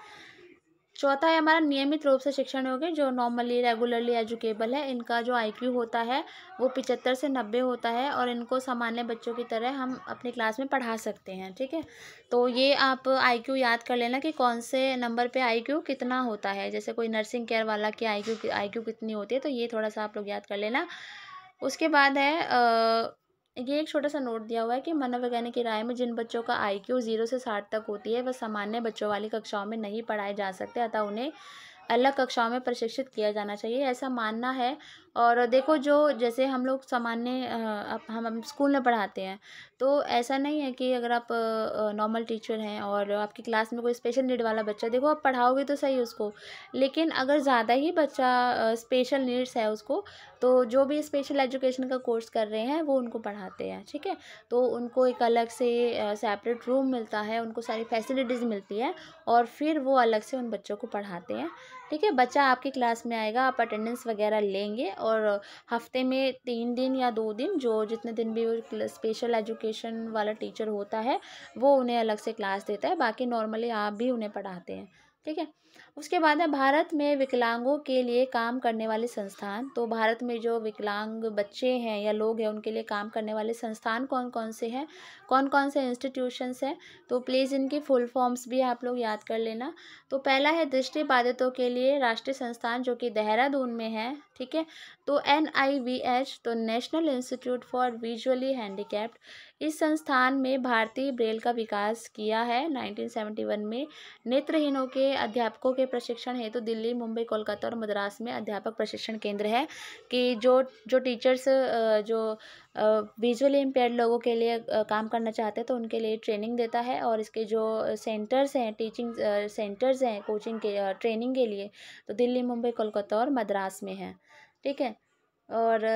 चौथा है हमारा नियमित रूप से शिक्षण योग्य जो नॉर्मली रेगुलरली एजुकेबल है इनका जो आईक्यू होता है वो पिचहत्तर से नब्बे होता है और इनको सामान्य बच्चों की तरह हम अपनी क्लास में पढ़ा सकते हैं ठीक है तो ये आप आईक्यू याद कर लेना कि कौन से नंबर पे आईक्यू कितना होता है जैसे कोई नर्सिंग केयर वाला की आई क्यू कितनी होती है तो ये थोड़ा सा आप लोग याद कर लेना उसके बाद है आ, ये एक छोटा सा नोट दिया हुआ है कि मनोवैज्ञानिक की राय में जिन बच्चों का आई क्यू जीरो से साठ तक होती है वह सामान्य बच्चों वाली कक्षाओं में नहीं पढ़ाए जा सकते अतः उन्हें अलग कक्षाओं में प्रशिक्षित किया जाना चाहिए ऐसा मानना है और देखो जो जैसे हम लोग सामान्य हम हम स्कूल में पढ़ाते हैं तो ऐसा नहीं है कि अगर आप नॉर्मल टीचर हैं और आपकी क्लास में कोई स्पेशल नीड वाला बच्चा देखो आप पढ़ाओगे तो सही उसको लेकिन अगर ज़्यादा ही बच्चा स्पेशल नीड्स है उसको तो जो भी स्पेशल एजुकेशन का कोर्स कर रहे हैं वो उनको पढ़ाते हैं ठीक है तो उनको एक अलग से सेपरेट रूम मिलता है उनको सारी फैसिलिटीज़ मिलती है और फिर वो अलग से उन बच्चों को पढ़ाते हैं ठीक है बच्चा आपकी क्लास में आएगा आप अटेंडेंस वगैरह लेंगे और हफ्ते में तीन दिन या दो दिन जो जितने दिन भी स्पेशल एजुकेशन वाला टीचर होता है वो उन्हें अलग से क्लास देता है बाकी नॉर्मली आप भी उन्हें पढ़ाते हैं ठीक है उसके बाद है भारत में विकलांगों के लिए काम करने वाले संस्थान तो भारत में जो विकलांग बच्चे हैं या लोग हैं उनके लिए काम करने वाले संस्थान कौन कौन से हैं कौन कौन से इंस्टीट्यूशंस हैं तो प्लीज़ इनकी फुल फॉर्म्स भी आप लोग याद कर लेना तो पहला है दृष्टिबाधितों के लिए राष्ट्रीय संस्थान जो कि देहरादून में है ठीक है तो एन आई वी एच तो national institute for visually handicapped इस संस्थान में भारतीय ब्रेल का विकास किया है 1971 में नेत्रहीनों के अध्यापकों के प्रशिक्षण हेतु तो दिल्ली मुंबई कोलकाता और मद्रास में अध्यापक प्रशिक्षण केंद्र है कि जो जो टीचर्स जो विजुअली इम्पेयर लोगों के लिए काम करना चाहते हैं तो उनके लिए ट्रेनिंग देता है और इसके जो सेंटर्स हैं टीचिंग सेंटर्स हैं कोचिंग के ट्रेनिंग के लिए तो दिल्ली मुंबई कोलकाता और मद्रास में है ठीक है और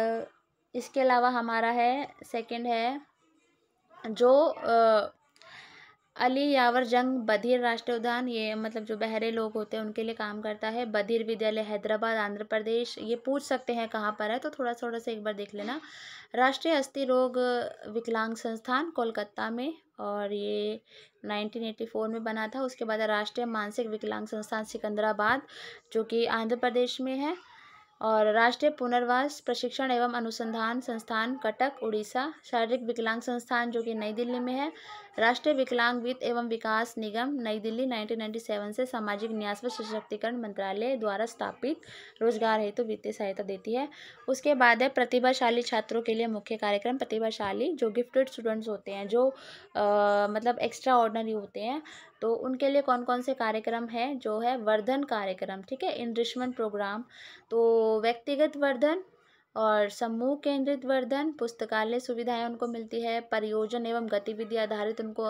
इसके अलावा हमारा है सेकंड है जो अली यावर जंग बधिर राष्ट्रीय उद्यान ये मतलब जो बहरे लोग होते हैं उनके लिए काम करता है बधिर विद्यालय हैदराबाद आंध्र प्रदेश ये पूछ सकते हैं कहाँ पर है तो थोड़ा थोड़ा सा एक बार देख लेना राष्ट्रीय अस्थि रोग विकलांग संस्थान कोलकाता में और ये 1984 में बना था उसके बाद राष्ट्रीय मानसिक विकलांग संस्थान सिकंदराबाद जो कि आंध्र प्रदेश में है और राष्ट्रीय पुनर्वास प्रशिक्षण एवं अनुसंधान संस्थान कटक उड़ीसा शारीरिक विकलांग संस्थान जो कि नई दिल्ली में है राष्ट्रीय विकलांग वित्त एवं विकास निगम नई दिल्ली 1997 से सामाजिक न्यास व सशक्तिकरण मंत्रालय द्वारा स्थापित रोजगार हेतु तो वित्तीय सहायता देती है उसके बाद है प्रतिभाशाली छात्रों के लिए मुख्य कार्यक्रम प्रतिभाशाली जो गिफ्टेड स्टूडेंट्स होते हैं जो आ, मतलब एक्स्ट्रा ऑर्डनरी होते हैं तो उनके लिए कौन कौन से कार्यक्रम है जो है वर्धन कार्यक्रम ठीक है इनरिशमेंट प्रोग्राम तो व्यक्तिगत वर्धन और समूह केंद्रित वर्धन पुस्तकालय सुविधाएं उनको मिलती है परियोजन एवं गतिविधि आधारित उनको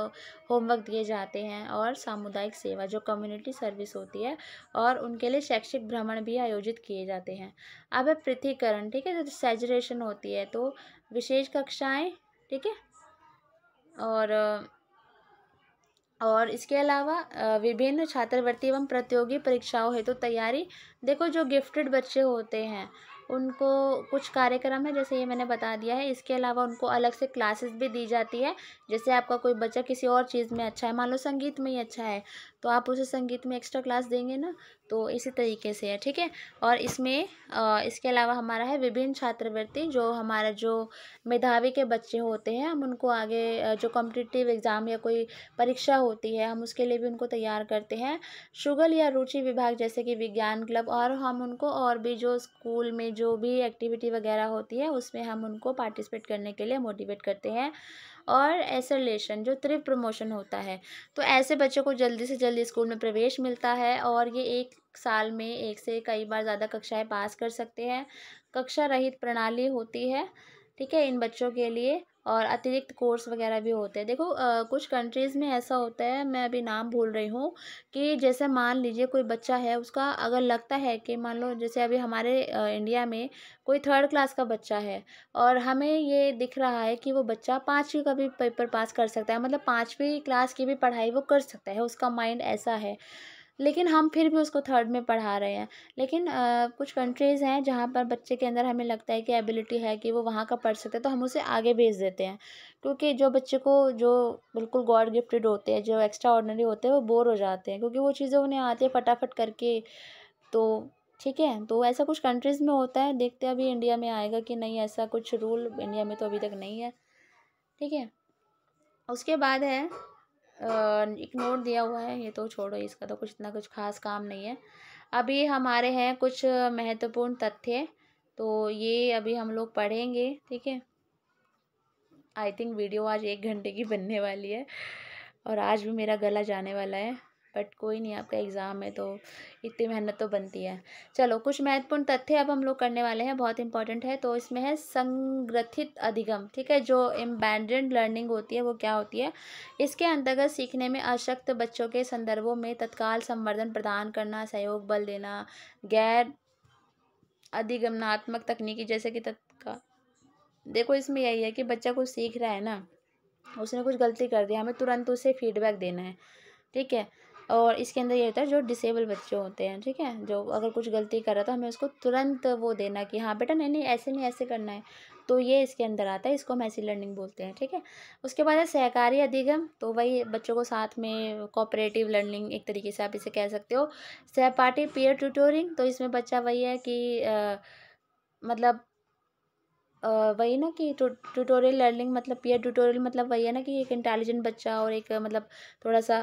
होमवर्क दिए जाते हैं और सामुदायिक सेवा जो कम्युनिटी सर्विस होती है और उनके लिए शैक्षिक भ्रमण भी आयोजित किए जाते हैं अब है पृथ्वीकरण ठीक है तो सेजरेशन होती है तो विशेष कक्षाएँ ठीक है और और इसके अलावा विभिन्न छात्रवृत्ति एवं प्रतियोगी परीक्षाओं हेतु तो तैयारी देखो जो गिफ्टेड बच्चे होते हैं उनको कुछ कार्यक्रम है जैसे ये मैंने बता दिया है इसके अलावा उनको अलग से क्लासेस भी दी जाती है जैसे आपका कोई बच्चा किसी और चीज़ में अच्छा है मान लो संगीत में ही अच्छा है तो आप उसे संगीत में एक्स्ट्रा क्लास देंगे ना तो इसी तरीके से है ठीक है और इसमें इसके अलावा हमारा है विभिन्न छात्रवृत्ति जो हमारा जो मेधावी के बच्चे होते हैं हम उनको आगे जो कॉम्पिटिटिव एग्ज़ाम या कोई परीक्षा होती है हम उसके लिए भी उनको तैयार करते हैं शुगल या रुचि विभाग जैसे कि विज्ञान क्लब और हम उनको और भी जो स्कूल में जो भी एक्टिविटी वगैरह होती है उसमें हम उनको पार्टिसिपेट करने के लिए मोटिवेट करते हैं और एसरलेशन जो त्रिव प्रमोशन होता है तो ऐसे बच्चों को जल्दी से जल्दी स्कूल में प्रवेश मिलता है और ये एक साल में एक से कई बार ज़्यादा कक्षाएं पास कर सकते हैं कक्षा रहित प्रणाली होती है ठीक है इन बच्चों के लिए और अतिरिक्त कोर्स वगैरह भी होते हैं देखो आ, कुछ कंट्रीज़ में ऐसा होता है मैं अभी नाम भूल रही हूँ कि जैसे मान लीजिए कोई बच्चा है उसका अगर लगता है कि मान लो जैसे अभी हमारे आ, इंडिया में कोई थर्ड क्लास का बच्चा है और हमें ये दिख रहा है कि वो बच्चा पाँचवीं का भी पेपर पास कर सकता है मतलब पाँचवीं क्लास की भी पढ़ाई वो कर सकता है उसका माइंड ऐसा है लेकिन हम फिर भी उसको थर्ड में पढ़ा रहे हैं लेकिन आ, कुछ कंट्रीज़ हैं जहाँ पर बच्चे के अंदर हमें लगता है कि एबिलिटी है कि वो वहाँ का पढ़ सकते हैं तो हम उसे आगे भेज देते हैं क्योंकि जो बच्चे को जो बिल्कुल गॉड गिफ्टेड होते हैं जो एक्स्ट्रा ऑर्डनरी होते हैं वो बोर हो जाते हैं क्योंकि वो चीज़ें उन्हें आती है फटाफट करके तो ठीक है तो ऐसा कुछ कंट्रीज़ में होता है देखते हैं अभी इंडिया में आएगा कि नहीं ऐसा कुछ रूल इंडिया में तो अभी तक नहीं है ठीक है उसके बाद है इग्नोर दिया हुआ है ये तो छोड़ो इसका तो कुछ इतना कुछ खास काम नहीं है अभी हमारे हैं कुछ महत्वपूर्ण तथ्य तो ये अभी हम लोग पढ़ेंगे ठीक है आई थिंक वीडियो आज एक घंटे की बनने वाली है और आज भी मेरा गला जाने वाला है बट कोई नहीं आपका एग्ज़ाम है तो इतनी मेहनत तो बनती है चलो कुछ महत्वपूर्ण तथ्य अब हम लोग करने वाले हैं बहुत इंपॉर्टेंट है तो इसमें है संग्रथित अधिगम ठीक है जो एम्बेंडेंट लर्निंग होती है वो क्या होती है इसके अंतर्गत सीखने में अशक्त बच्चों के संदर्भों में तत्काल संवर्धन प्रदान करना सहयोग बल देना गैर अधिगमनात्मक तकनीकी जैसे कि तत्काल देखो इसमें यही है कि बच्चा कुछ सीख रहा है ना उसने कुछ गलती कर दिया हमें तुरंत उसे फीडबैक देना है ठीक है और इसके अंदर ये होता है जो डिसेबल बच्चे होते हैं ठीक है जो अगर कुछ गलती कर रहा तो हमें उसको तुरंत वो देना कि हाँ बेटा नहीं नहीं ऐसे नहीं ऐसे करना है तो ये इसके अंदर आता है इसको हम ऐसी लर्निंग बोलते हैं ठीक है उसके बाद है सहकारी अधिगम तो वही बच्चों को साथ में कोऑपरेटिव लर्निंग एक तरीके से आप इसे कह सकते हो सहपाठी पीयर ट्यूटोरिंग तो इसमें बच्चा वही है कि आ, मतलब वही ना कि ट्यूटोरियल लर्निंग मतलब पीयर ट्यूटोरियल मतलब वही है ना कि एक इंटेलिजेंट बच्चा और एक मतलब थोड़ा सा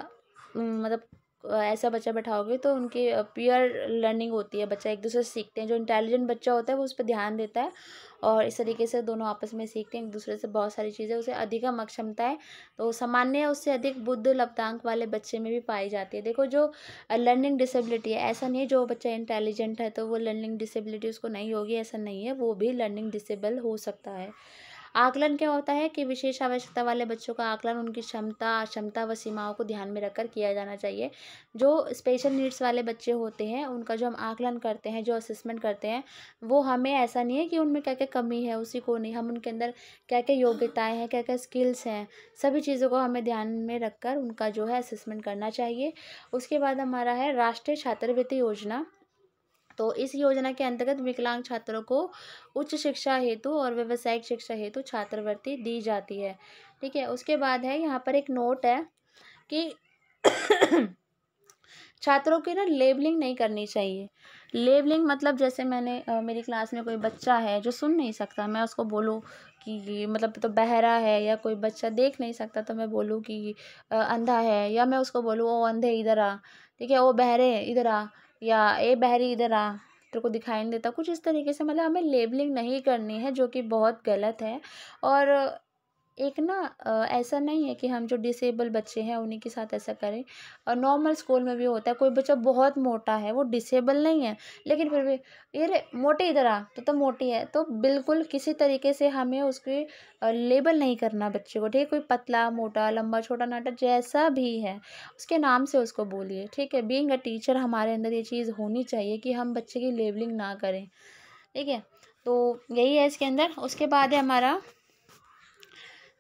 मतलब ऐसा बच्चा बैठाओगे तो उनकी पीयर लर्निंग होती है बच्चा एक दूसरे से सीखते हैं जो इंटेलिजेंट बच्चा होता है वो उस पर ध्यान देता है और इस तरीके से दोनों आपस में सीखते हैं एक दूसरे से बहुत सारी चीज़ें उसे अधिकम अक्षमता है तो सामान्य उससे अधिक बुद्ध लब्धांक वाले बच्चे में भी पाई जाती है देखो जो लर्निंग डिसेबिलिटी है ऐसा नहीं है जो बच्चा इंटेलिजेंट है तो वो लर्निंग डिसेबिलिटी उसको नहीं होगी ऐसा नहीं है वो भी लर्निंग डिसेबल हो सकता है आकलन क्या होता है कि विशेष आवश्यकता वाले बच्चों का आकलन उनकी क्षमता क्षमता व सीमाओं को ध्यान में रखकर किया जाना चाहिए जो स्पेशल नीड्स वाले बच्चे होते हैं उनका जो हम आकलन करते हैं जो असेसमेंट करते हैं वो हमें ऐसा नहीं है कि उनमें क्या क्या कमी है उसी को नहीं हम उनके अंदर क्या क्या योग्यताएँ हैं क्या क्या स्किल्स हैं सभी चीज़ों को हमें ध्यान में रखकर उनका जो है असेसमेंट करना चाहिए उसके बाद हमारा है राष्ट्रीय छात्रवृत्ति योजना तो इस योजना के अंतर्गत विकलांग छात्रों को उच्च शिक्षा हेतु और व्यावसायिक शिक्षा हेतु छात्रवृत्ति दी जाती है ठीक है उसके बाद है यहाँ पर एक नोट है कि छात्रों की ना लेबलिंग नहीं करनी चाहिए लेबलिंग मतलब जैसे मैंने आ, मेरी क्लास में कोई बच्चा है जो सुन नहीं सकता मैं उसको बोलूँ कि मतलब तो बहरा है या कोई बच्चा देख नहीं सकता तो मैं बोलूँ कि आ, अंधा है या मैं उसको बोलूँ ओ अंधे इधर आ ठीक है वो बहरे इधर आ या ए बहरी इधर आ तेरे को दिखाई नहीं देता कुछ इस तरीके से मतलब हमें लेबलिंग नहीं करनी है जो कि बहुत गलत है और एक ना ऐसा नहीं है कि हम जो डिसेबल बच्चे हैं उन्हीं के साथ ऐसा करें और नॉर्मल स्कूल में भी होता है कोई बच्चा बहुत मोटा है वो डिसेबल नहीं है लेकिन फिर भी ये मोटे इधर आ तो तो मोटी है तो बिल्कुल किसी तरीके से हमें उसकी लेबल नहीं करना बच्चे को ठीक है कोई पतला मोटा लंबा छोटा नाटा जैसा भी है उसके नाम से उसको बोलिए ठीक है बींग अ टीचर हमारे अंदर ये चीज़ होनी चाहिए कि हम बच्चे की लेबलिंग ना करें ठीक है तो यही है इसके अंदर उसके बाद है हमारा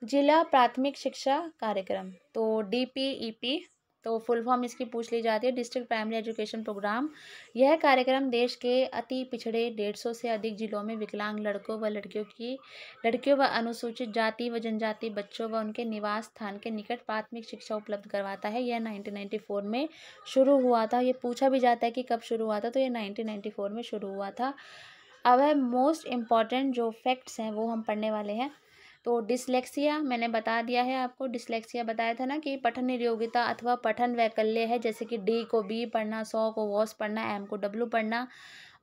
जिला प्राथमिक शिक्षा कार्यक्रम तो डी पी ई पी तो फुल फॉर्म इसकी पूछ ली जाती है डिस्ट्रिक्ट प्राइमरी एजुकेशन प्रोग्राम यह कार्यक्रम देश के अति पिछड़े डेढ़ सौ से अधिक जिलों में विकलांग लड़कों व लड़कियों की लड़कियों व अनुसूचित जाति व जनजाति बच्चों व उनके निवास स्थान के निकट प्राथमिक शिक्षा उपलब्ध करवाता है यह नाइनटीन में शुरू हुआ था यह पूछा भी जाता है कि कब शुरू हुआ था तो यह नाइनटीन में शुरू हुआ था अब है मोस्ट इम्पॉर्टेंट जो फैक्ट्स हैं वो हम पढ़ने वाले हैं तो डिसलेक्सिया मैंने बता दिया है आपको डिसलेक्सिया बताया था ना कि पठन नियोगिता अथवा पठन वैकल्य है जैसे कि डी को बी पढ़ना सौ को वॉस पढ़ना एम को डब्लू पढ़ना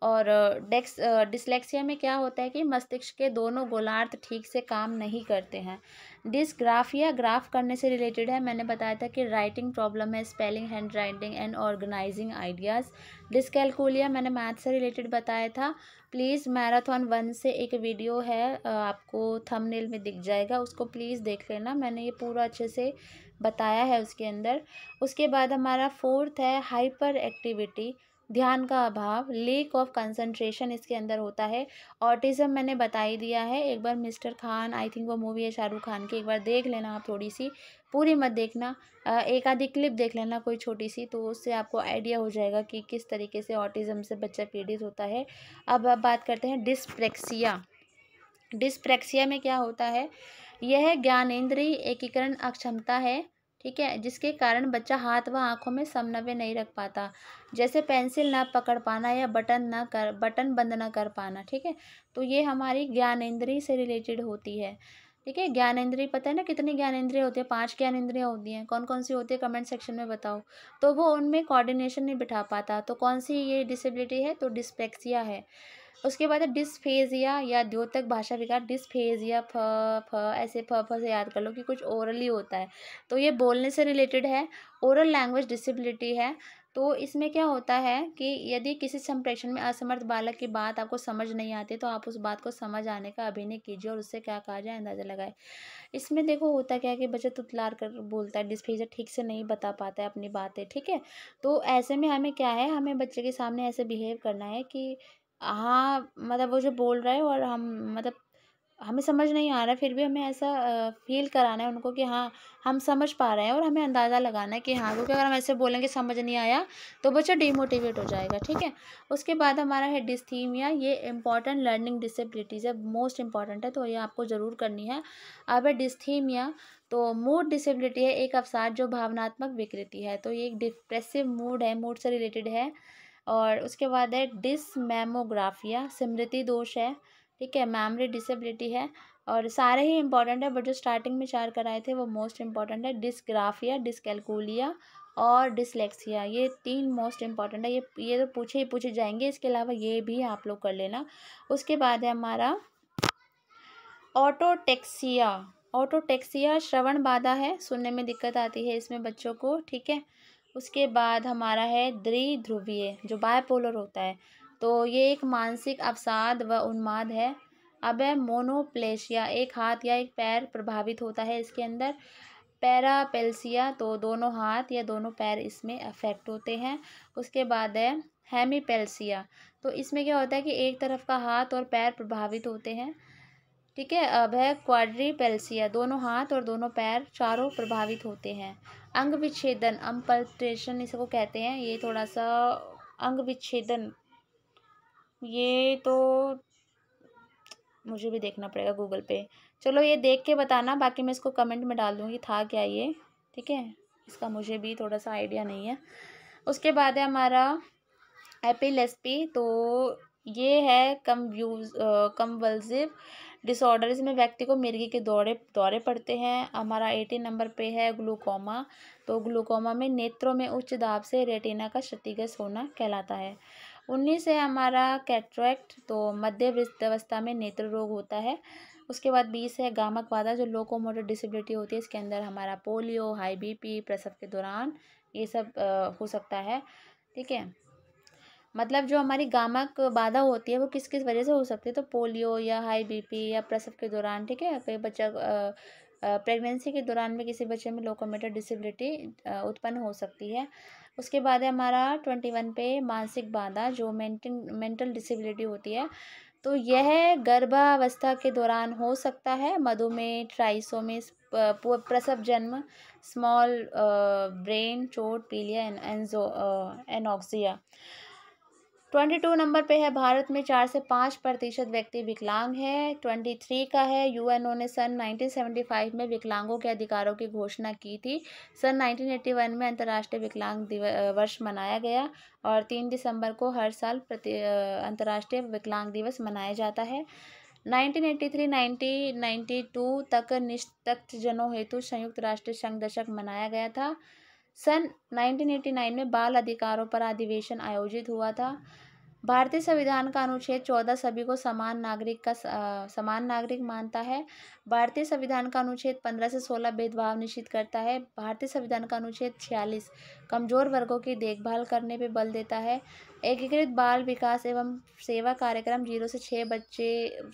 और डेक्स डिसलेक्सिया में क्या होता है कि मस्तिष्क के दोनों गोलार्थ ठीक से काम नहीं करते हैं डिसग्राफिया ग्राफ करने से रिलेटेड है मैंने बताया था कि राइटिंग प्रॉब्लम है spelling handwriting and organising ideas dyscalculia मैंने मैथ से रिलेटेड बताया था प्लीज़ मैराथन वन से एक वीडियो है आपको थंबनेल में दिख जाएगा उसको प्लीज़ देख लेना मैंने ये पूरा अच्छे से बताया है उसके अंदर उसके बाद हमारा फोर्थ है हाइपर एक्टिविटी ध्यान का अभाव लेक ऑफ कंसंट्रेशन इसके अंदर होता है ऑटिज़म मैंने बता ही दिया है एक बार मिस्टर खान आई थिंक वो मूवी है शाहरुख खान की एक बार देख लेना आप थोड़ी सी पूरी मत देखना एक आधी क्लिप देख लेना कोई छोटी सी तो उससे आपको आइडिया हो जाएगा कि किस तरीके से ऑटिज़म से बच्चा पीड़ित होता है अब आप बात करते हैं डिस्प्रेक्सिया डिस्प्रेक्सिया में क्या होता है यह ज्ञानेन्द्रीय एकीकरण अक्षमता है ठीक है जिसके कारण बच्चा हाथ व आँखों में समन्वय नहीं रख पाता जैसे पेंसिल ना पकड़ पाना या बटन ना कर बटन बंद ना कर पाना ठीक है तो ये हमारी ज्ञानेंद्री से रिलेटेड होती है ठीक है इंद्री पता है ना कितनी इंद्रिया होती है पांच ज्ञानेंद्रियाँ होती हैं कौन कौन सी होती है कमेंट सेक्शन में बताओ तो वो उनमें कोऑर्डिनेशन नहीं बिठा पाता तो कौन सी ये डिसेबिलिटी है तो डिस्पेक्सिया है उसके बाद है डिसफेजिया या द्योतक भाषा विकार डिसफेजिया फ फ ऐसे फ फ से याद कर लो कि कुछ ओरली होता है तो ये बोलने से रिलेटेड है ओरल लैंग्वेज डिसेबिलिटी है तो इसमें क्या होता है कि यदि किसी संप्रेक्षण में असमर्थ बालक की बात आपको समझ नहीं आती तो आप उस बात को समझ आने का अभिनय कीजिए और उससे क्या कहा जाए अंदाज़ा लगाए इसमें देखो होता क्या है कि बच्चा तुतलार कर बोलता है डिस्फीजर ठीक से नहीं बता पाता है अपनी बातें ठीक है तो ऐसे में हमें क्या है हमें बच्चे के सामने ऐसे बिहेव करना है कि हाँ मतलब वो जो बोल रहे हैं और हम मतलब हमें समझ नहीं आ रहा है फिर भी हमें ऐसा फ़ील कराना है उनको कि हाँ हम समझ पा रहे हैं और हमें अंदाज़ा लगाना है कि हाँ क्योंकि अगर हम ऐसे बोलेंगे समझ नहीं आया तो बच्चा डीमोटिवेट हो जाएगा ठीक है उसके बाद हमारा है डिस्थीमिया ये इंपॉर्टेंट लर्निंग डिसेबिलिटीज़ है मोस्ट इंपॉर्टेंट है तो ये आपको ज़रूर करनी है अब है डिस्थीमिया तो मूड डिसेबिलिटी है एक अवसाद जो भावनात्मक विकृति है तो ये एक डिप्रेसिव मूड है मूड से रिलेटेड है और उसके बाद है डिसमेमोग्राफिया स्मृति दोष है ठीक है मैमरी डिसेबिलिटी है और सारे ही इंपॉर्टेंट है बट जो स्टार्टिंग में चार कराए थे वो मोस्ट इंपॉर्टेंट है डिसग्राफिया डिसकेलकुलिया और डिसलेक्सिया ये तीन मोस्ट इंपॉर्टेंट है ये ये तो पूछे ही पूछे जाएंगे इसके अलावा ये भी आप लोग कर लेना उसके बाद है हमारा ऑटोटेक्सिया ऑटोटेक्सिया श्रवण बाधा है सुनने में दिक्कत आती है इसमें बच्चों को ठीक है उसके बाद हमारा है द्विध्रुवीय जो बायपोलर होता है तो ये एक मानसिक अवसाद व उन्माद है अब है मोनोप्लेशिया एक हाथ या एक पैर प्रभावित होता है इसके अंदर पैरापेल्सिया तो दोनों हाथ या दोनों पैर इसमें अफेक्ट होते हैं उसके बाद है हेमीपेल्सिया तो इसमें क्या होता है कि एक तरफ का हाथ और पैर प्रभावित होते हैं ठीक है अब है क्वाड्रीपेल्सिया दोनों हाथ और दोनों पैर चारों प्रभावित होते हैं अंग विच्छेदन अम्पल्ट्रेशन इसको कहते हैं ये थोड़ा सा अंग विच्छेदन ये तो मुझे भी देखना पड़ेगा गूगल पे चलो ये देख के बताना बाकी मैं इसको कमेंट में डाल दूँगी था क्या ये ठीक है इसका मुझे भी थोड़ा सा आइडिया नहीं है उसके बाद है हमारा एपिलेस्पी तो ये है कम व्यूज कम्बल्जिव डिसऑर्डर इसमें व्यक्ति को मिर्गी के दौरे दौरे पड़ते हैं हमारा एटीन नंबर पे है ग्लूकोमा तो ग्लूकोमा में नेत्रों में उच्च दाब से रेटिना का क्षतिग्रस्त होना कहलाता है उन्नीस है हमारा कैट्रैक्ट तो मध्य वृद्धावस्था में नेत्र रोग होता है उसके बाद बीस है गामक वादा जो लोकोमोटर डिसेबिलिटी होती है इसके अंदर हमारा पोलियो हाई पी प्रसव के दौरान ये सब आ, हो सकता है ठीक है मतलब जो हमारी गामक बाधा होती है वो किस किस वजह से हो सकती है तो पोलियो या हाई बीपी या प्रसव के दौरान ठीक है कई बच्चा प्रेगनेंसी के दौरान में किसी बच्चे में लोकोमेटर डिसेबिलिटी उत्पन्न हो सकती है उसके बाद है हमारा ट्वेंटी वन पे मानसिक बाधा जो मेंटल मेंटल डिसेबिलिटी होती है तो यह गर्भावस्था के दौरान हो सकता है मधुमेह में प्रसव जन्म स्मॉल ब्रेन चोट पीलिया एनजो anoxia N twenty two number पे है भारत में चार से पाँच प्रतिशत व्यक्ति विकलांग है ट्वेंटी थ्री का है यूएनओ ने सन नाइनटीन सेवेंटी फाइव में विकलांगों के अधिकारों की घोषणा की थी सन नाइनटीन एट्टी वन में अंतर्राष्ट्रीय विकलांग वर्ष मनाया गया और तीन दिसंबर को हर साल प्रति अंतर्राष्ट्रीय विकलांग दिवस मनाया जाता है नाइनटीन नाइन्टी टू तक निस्तक्तजनों हेतु संयुक्त राष्ट्र संघ दशक मनाया गया था सन 1989 में बाल अधिकारों पर अधिवेशन आयोजित हुआ था भारतीय संविधान का अनुच्छेद चौदह सभी को समान नागरिक का समान नागरिक मानता है भारतीय संविधान का अनुच्छेद पंद्रह से सोलह भेदभाव निश्चित करता है भारतीय संविधान का अनुच्छेद छियालीस कमजोर वर्गों की देखभाल करने पर बल देता है एकीकृत बाल विकास एवं सेवा कार्यक्रम जीरो से छः बच्चे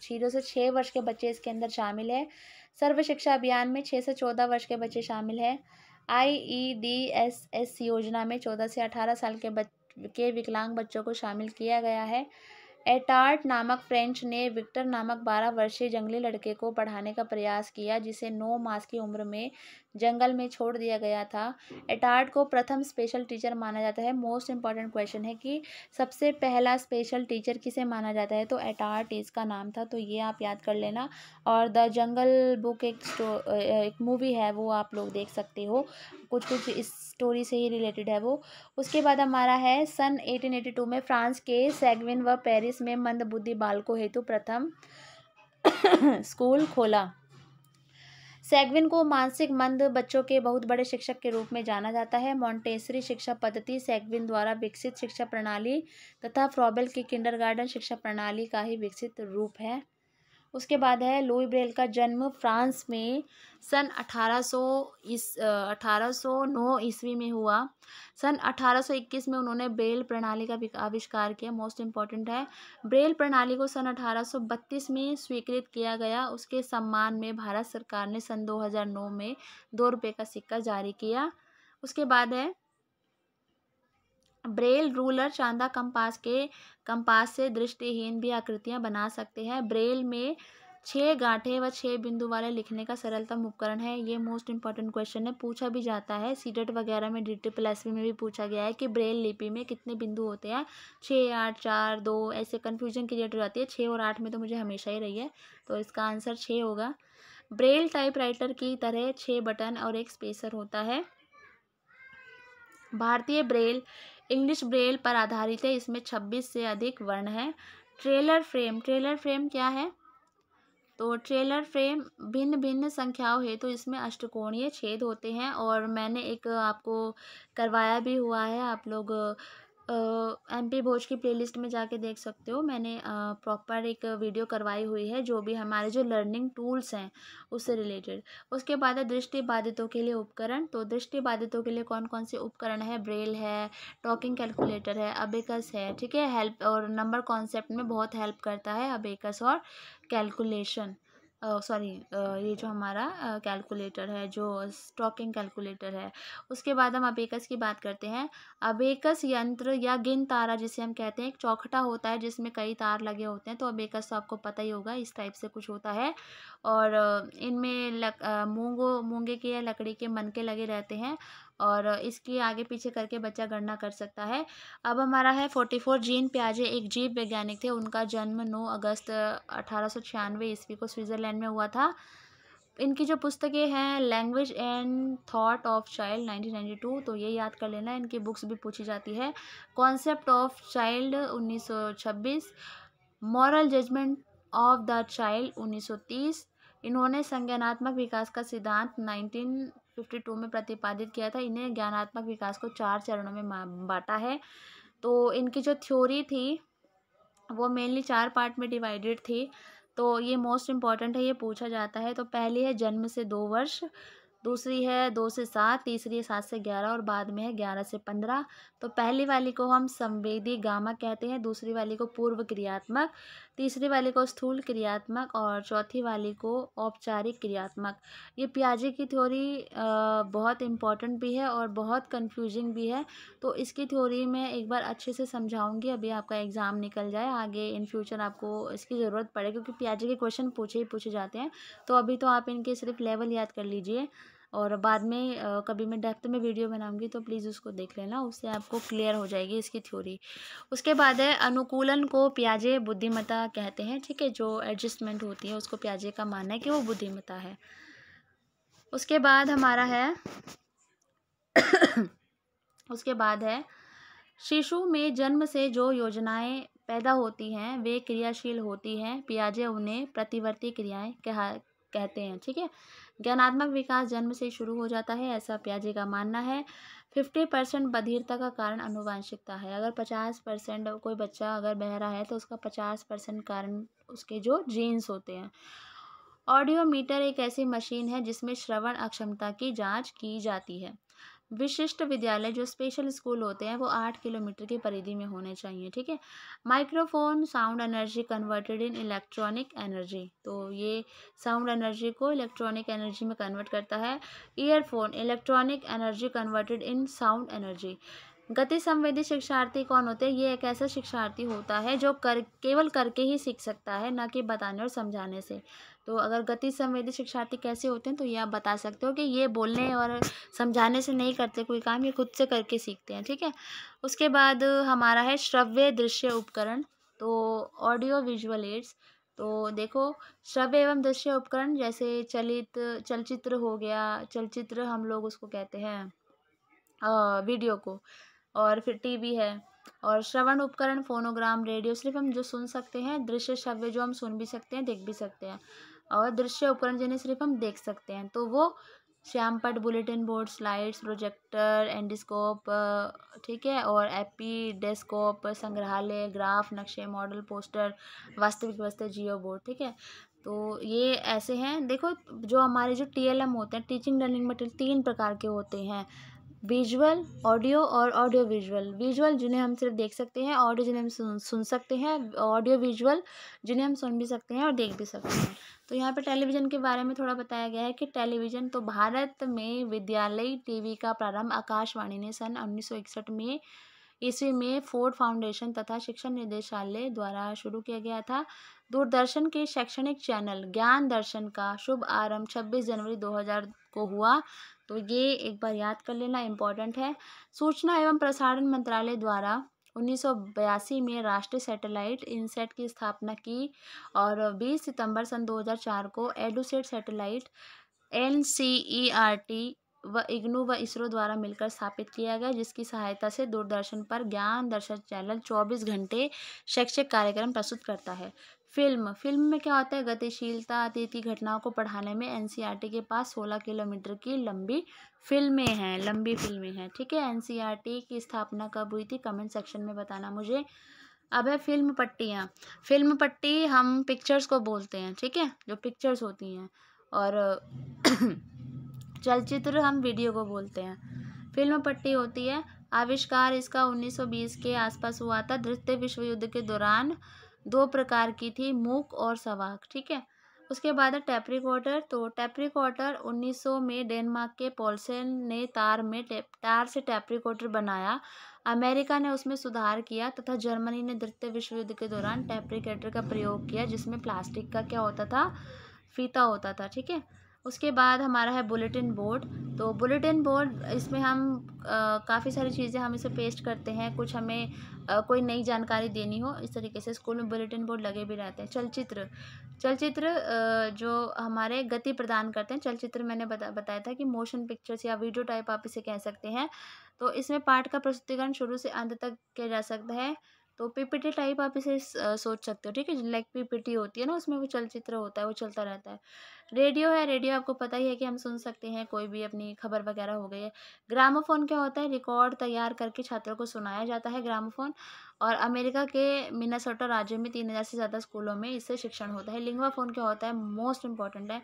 जीरो से छः वर्ष के बच्चे इसके अंदर शामिल है सर्व शिक्षा अभियान में छः से चौदह वर्ष के बच्चे शामिल है I E D S S योजना में चौदह से अठारह साल के बच्चे के विकलांग बच्चों को शामिल किया गया है एटार्ट नामक फ्रेंच ने विक्टर नामक बारह वर्षीय जंगली लड़के को पढ़ाने का प्रयास किया जिसे नौ मास की उम्र में जंगल में छोड़ दिया गया था एटार्ट को प्रथम स्पेशल टीचर माना जाता है मोस्ट इंपॉर्टेंट क्वेश्चन है कि सबसे पहला स्पेशल टीचर किसे माना जाता है तो एटार्ट इसका नाम था तो ये आप याद कर लेना और द जंगल बुक एक एक मूवी है वो आप लोग देख सकते हो कुछ कुछ इस स्टोरी से ही रिलेटेड है वो उसके बाद हमारा है सन 1882 में फ्रांस के सेगविन व पेरिस में मंदबुद्धि बालकों हेतु प्रथम स्कूल खोला सेगविन को मानसिक मंद बच्चों के बहुत बड़े शिक्षक के रूप में जाना जाता है मॉन्टेसरी शिक्षा पद्धति सेगविन द्वारा विकसित शिक्षा प्रणाली तथा फ्रॉबेल की किंडरगार्डन शिक्षा प्रणाली का ही विकसित रूप है उसके बाद है लुई ब्रेल का जन्म फ्रांस में सन सौ इस नौ ईस्वी में हुआ सन 1821 में उन्होंने ब्रेल प्रणाली का आविष्कार किया मोस्ट इम्पॉर्टेंट है ब्रेल प्रणाली को सन 1832 में स्वीकृत किया गया उसके सम्मान में भारत सरकार ने सन 2009 में दो रुपये का सिक्का जारी किया उसके बाद है ब्रेल रूलर चांदा कंपास के कंपास से दृष्टिहीन भी आकृतियां बना सकते हैं ब्रेल में छः गांठे व छह बिंदु वाले लिखने का सरलतम उपकरण है ये मोस्ट इंपॉर्टेंट क्वेश्चन है पूछा भी जाता है सीडेट वगैरह में डी प्लस में भी पूछा गया है कि ब्रेल लिपि में कितने बिंदु होते हैं छः आठ चार दो ऐसे कन्फ्यूजन क्रिएट हो जाती है छः और आठ में तो मुझे हमेशा ही रही है तो इसका आंसर छः होगा ब्रेल टाइपराइटर की तरह छः बटन और एक स्पेसर होता है भारतीय ब्रेल इंग्लिश ब्रेल पर आधारित है इसमें छब्बीस से अधिक वर्ण हैं ट्रेलर फ्रेम ट्रेलर फ्रेम क्या है तो ट्रेलर फ्रेम भिन्न भिन्न संख्याओं है तो इसमें अष्टकोणीय छेद होते हैं और मैंने एक आपको करवाया भी हुआ है आप लोग एम पी भोज की प्लेलिस्ट में जाके देख सकते हो मैंने प्रॉपर एक वीडियो करवाई हुई है जो भी हमारे जो लर्निंग टूल्स हैं उससे रिलेटेड उसके बाद है दृष्टि बाधितों के लिए उपकरण तो दृष्टि बाधितों के लिए कौन कौन से उपकरण है ब्रेल है टॉकिंग कैलकुलेटर है अबेकस है ठीक है हेल्प और नंबर कॉन्सेप्ट में बहुत हेल्प करता है अबेकस और कैलकुलेशन सॉरी ये जो हमारा कैलकुलेटर है जो स्टॉकिंग कैलकुलेटर है उसके बाद हम अबेकस की बात करते हैं अबेकस यंत्र या गिन तारा जिसे हम कहते हैं एक चौखटा होता है जिसमें कई तार लगे होते हैं तो अबेकस तो आपको पता ही होगा इस टाइप से कुछ होता है और इनमें लक मूँगो मूँगे के या लकड़ी के मनके लगे रहते हैं और इसकी आगे पीछे करके बच्चा गणना कर सकता है अब हमारा है फोर्टी फोर जीन प्याजे एक जीव वैज्ञानिक थे उनका जन्म नौ अगस्त अठारह ईस्वी को स्विट्ज़रलैंड में हुआ था इनकी जो पुस्तकें हैं language and thought of child 1992 तो ये याद कर लेना इनकी बुक्स भी पूछी जाती है concept of child 1926 moral judgement of the child 1930 इन्होंने संज्ञानात्मक विकास का सिद्धांत 1952 में प्रतिपादित किया था इन्हें ज्ञानात्मक विकास को चार चरणों में बांटा है तो इनकी जो थ्योरी थी वो मेनली चार पार्ट में डिवाइडेड थी तो ये मोस्ट इम्पॉर्टेंट है ये पूछा जाता है तो पहली है जन्म से दो वर्ष दूसरी है दो से सात तीसरी है सात से ग्यारह और बाद में है ग्यारह से पंद्रह तो पहली वाली को हम संवेदी गामक कहते हैं दूसरी वाली को पूर्व क्रियात्मक तीसरी वाली को स्थूल क्रियात्मक और चौथी वाली को औपचारिक क्रियात्मक ये प्याजे की थ्योरी बहुत इंपॉर्टेंट भी है और बहुत कंफ्यूजिंग भी है तो इसकी थ्योरी मैं एक बार अच्छे से समझाऊँगी अभी आपका एग्ज़ाम निकल जाए आगे इन फ्यूचर आपको इसकी ज़रूरत पड़े क्योंकि प्याजे के क्वेश्चन पूछे ही पूछे जाते हैं तो अभी तो आप इनके सिर्फ लेवल याद कर लीजिए और बाद में कभी मैं डेप्थ में वीडियो बनाऊंगी तो प्लीज़ उसको देख लेना उससे आपको क्लियर हो जाएगी इसकी थ्योरी उसके बाद है अनुकूलन को प्याजे बुद्धिमता कहते हैं ठीक है जो एडजस्टमेंट होती है उसको प्याजे का मानना है कि वो बुद्धिमता है उसके बाद हमारा है उसके बाद है शिशु में जन्म से जो योजनाएं पैदा होती हैं वे क्रियाशील होती हैं पियाजे उन्हें प्रतिवर्ती क्रियाएं कहा कहते हैं ठीक है ज्ञानात्मक विकास जन्म से शुरू हो जाता है ऐसा प्याजे का मानना है फिफ्टी परसेंट बधिरता का कारण अनुवांशिकता है अगर पचास परसेंट कोई बच्चा अगर बहरा है तो उसका पचास परसेंट कारण उसके जो जीन्स होते हैं ऑडियोमीटर एक ऐसी मशीन है जिसमें श्रवण अक्षमता की जांच की जाती है विशिष्ट विद्यालय जो स्पेशल स्कूल होते हैं वो आठ किलोमीटर की परिधि में होने चाहिए ठीक है microphone sound energy converted in electronic energy तो ये साउंड एनर्जी को इलेक्ट्रॉनिक एनर्जी में कन्वर्ट करता है earphone electronic energy converted in sound energy गति संवेदी शिक्षार्थी कौन होते हैं ये एक ऐसा शिक्षार्थी होता है जो कर केवल करके ही सीख सकता है ना कि बताने और समझाने से तो अगर गति संवेदी शिक्षार्थी कैसे होते हैं तो ये आप बता सकते हो कि ये बोलने और समझाने से नहीं करते कोई काम ये खुद से करके सीखते हैं ठीक है उसके बाद हमारा है श्रव्य दृश्य उपकरण तो ऑडियो विजुअल एड्स तो देखो श्रव्य एवं दृश्य उपकरण जैसे चलित चलचित्र हो गया चलचित्र हम लोग उसको कहते हैं वीडियो को और फिर टीवी है और श्रवण उपकरण फोनोग्राम रेडियो सिर्फ हम जो सुन सकते हैं दृश्य श्रव्य जो हम सुन भी सकते हैं देख भी सकते हैं और दृश्य उपकरण जिन्हें सिर्फ हम देख सकते हैं तो वो श्यामपट बुलेटिन बोर्ड स्लाइड्स प्रोजेक्टर एंडस्कोप ठीक है और एपी डेस्कोप संग्रहालय ग्राफ नक्शे मॉडल पोस्टर वास्तविक वस्तु जियो बोर्ड ठीक है तो ये ऐसे हैं देखो जो हमारे जो टीएलएम होते हैं टीचिंग लर्निंग मटेरियल तीन प्रकार के होते हैं विजुअल ऑडियो और ऑडियो विजुअल विजुअल जिन्हें हम सिर्फ देख सकते हैं ऑडियो जिन्हें हम सुन सुन सकते हैं ऑडियो विजुअल जिन्हें हम सुन भी सकते हैं और देख भी सकते हैं तो यहाँ पे टेलीविज़न के बारे में थोड़ा बताया गया है कि टेलीविज़न तो भारत में विद्यालय टीवी का प्रारंभ आकाशवाणी ने सन उन्नीस में ईस्वी में फोर्ड फाउंडेशन तथा शिक्षण निदेशालय द्वारा शुरू किया गया था दूरदर्शन के शैक्षणिक चैनल ज्ञान दर्शन का शुभ आरंभ 26 जनवरी 2000 को हुआ तो ये एक बार याद कर लेना इम्पॉर्टेंट है सूचना एवं प्रसारण मंत्रालय द्वारा उन्नीस सौ बयासी में राष्ट्रीय सैटेलाइट इनसेट की स्थापना की और बीस सितंबर सन दो हज़ार चार को EDUSAT satellite N C E R T व इग्नू व इसरो द्वारा मिलकर स्थापित किया गया जिसकी सहायता से दूरदर्शन पर ज्ञान दर्शन चैनल चौबीस घंटे शैक्षिक कार्यक्रम प्रस्तुत करता है फिल्म फिल्म में क्या होता है गतिशीलता अतिथि घटनाओं को पढ़ाने में एनसीईआरटी के पास सोलह किलोमीटर की लंबी फिल्में हैं लंबी फिल्में हैं ठीक है एनसीईआरटी की स्थापना कब हुई थी कमेंट सेक्शन में बताना मुझे अब है फिल्म पट्टियाँ फिल्म पट्टी हम पिक्चर्स को बोलते हैं ठीक है जो पिक्चर्स होती हैं और चलचित्र हम वीडियो को बोलते हैं फिल्म पट्टी होती है आविष्कार इसका 1920 के आसपास हुआ था द्वितीय विश्व युद्ध के दौरान दो प्रकार की थी मूक और सवाक ठीक है उसके बाद है टेपरी क्वार्टर तो टेपरी क्वार्टर 1900 में डेनमार्क के पोलसेन ने तार में तार से टेपरी क्वार्टर बनाया अमेरिका ने उसमें सुधार किया तथा जर्मनी ने द्वितीय विश्व युद्ध के दौरान टेपरी क्वार्टर का प्रयोग किया जिसमें प्लास्टिक का क्या होता था फीता होता था ठीक है उसके बाद हमारा है बुलेटिन बोर्ड तो बुलेटिन बोर्ड इसमें हम काफ़ी सारी चीज़ें हम इसे पेस्ट करते हैं कुछ हमें आ, कोई नई जानकारी देनी हो इस तरीके से स्कूल में बुलेटिन बोर्ड लगे भी रहते हैं चलचित्र चलचित्र जो हमारे गति प्रदान करते हैं चलचित्र मैंने बता बताया था कि मोशन पिक्चर्स या वीडियो टाइप आप इसे कह सकते हैं तो इसमें पाठ का प्रस्तुतिकरण शुरू से अंत तक किया जा सकता है तो पीपीटी टाइप आप इसे सोच सकते हो ठीक है लाइक पीपीटी होती है ना उसमें वो चलचित्र होता है वो चलता रहता है रेडियो है रेडियो आपको पता ही है कि हम सुन सकते हैं कोई भी अपनी खबर वगैरह हो गई है ग्रामोफोन क्या होता है रिकॉर्ड तैयार करके छात्रों को सुनाया जाता है ग्रामोफोन और अमेरिका के मिनासोटा राज्य में तीन हज़ार से ज़्यादा स्कूलों में इससे शिक्षण होता है लिंगवा फ़ोन क्या होता है मोस्ट इंपॉर्टेंट है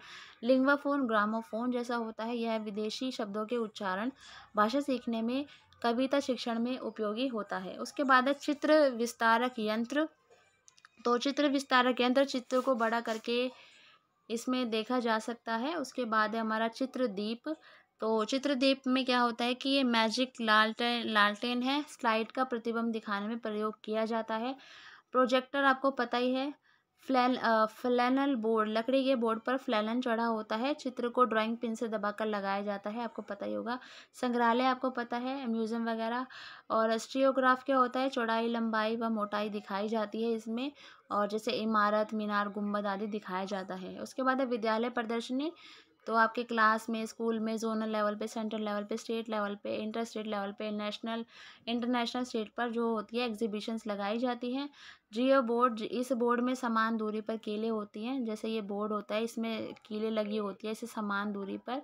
लिंगवा फ़ोन ग्रामोफोन जैसा होता है यह विदेशी शब्दों के उच्चारण भाषा सीखने में कविता शिक्षण में उपयोगी होता है उसके बाद है चित्र विस्तारक यंत्र तो चित्र विस्तारक यंत्र चित्र को बड़ा करके इसमें देखा जा सकता है उसके बाद है हमारा चित्रदीप तो चित्रदीप में क्या होता है कि ये मैजिक लालटेन लालटेन है स्लाइड का प्रतिबंध दिखाने में प्रयोग किया जाता है प्रोजेक्टर आपको पता ही है फ्लैन फ्लैनल बोर्ड लकड़ी के बोर्ड पर फ्लैनल चढ़ा होता है चित्र को ड्राइंग पिन से दबाकर लगाया जाता है आपको पता ही होगा संग्रहालय आपको पता है म्यूजियम वगैरह और स्ट्रियोग्राफ क्या होता है चौड़ाई लंबाई व मोटाई दिखाई जाती है इसमें और जैसे इमारत मीनार गुम्बद आदि दिखाया जाता है उसके बाद है विद्यालय प्रदर्शनी तो आपके क्लास में स्कूल में जोनल लेवल पे सेंट्रल लेवल पे स्टेट लेवल पे इंटर स्टेट लेवल पे नेशनल इंटरनेशनल स्टेट पर जो होती है एग्जीबिशंस लगाई जाती हैं जियो बोर्ड इस बोर्ड में समान दूरी पर केले होती हैं जैसे ये बोर्ड होता है इसमें कीले लगी होती है इसे समान दूरी पर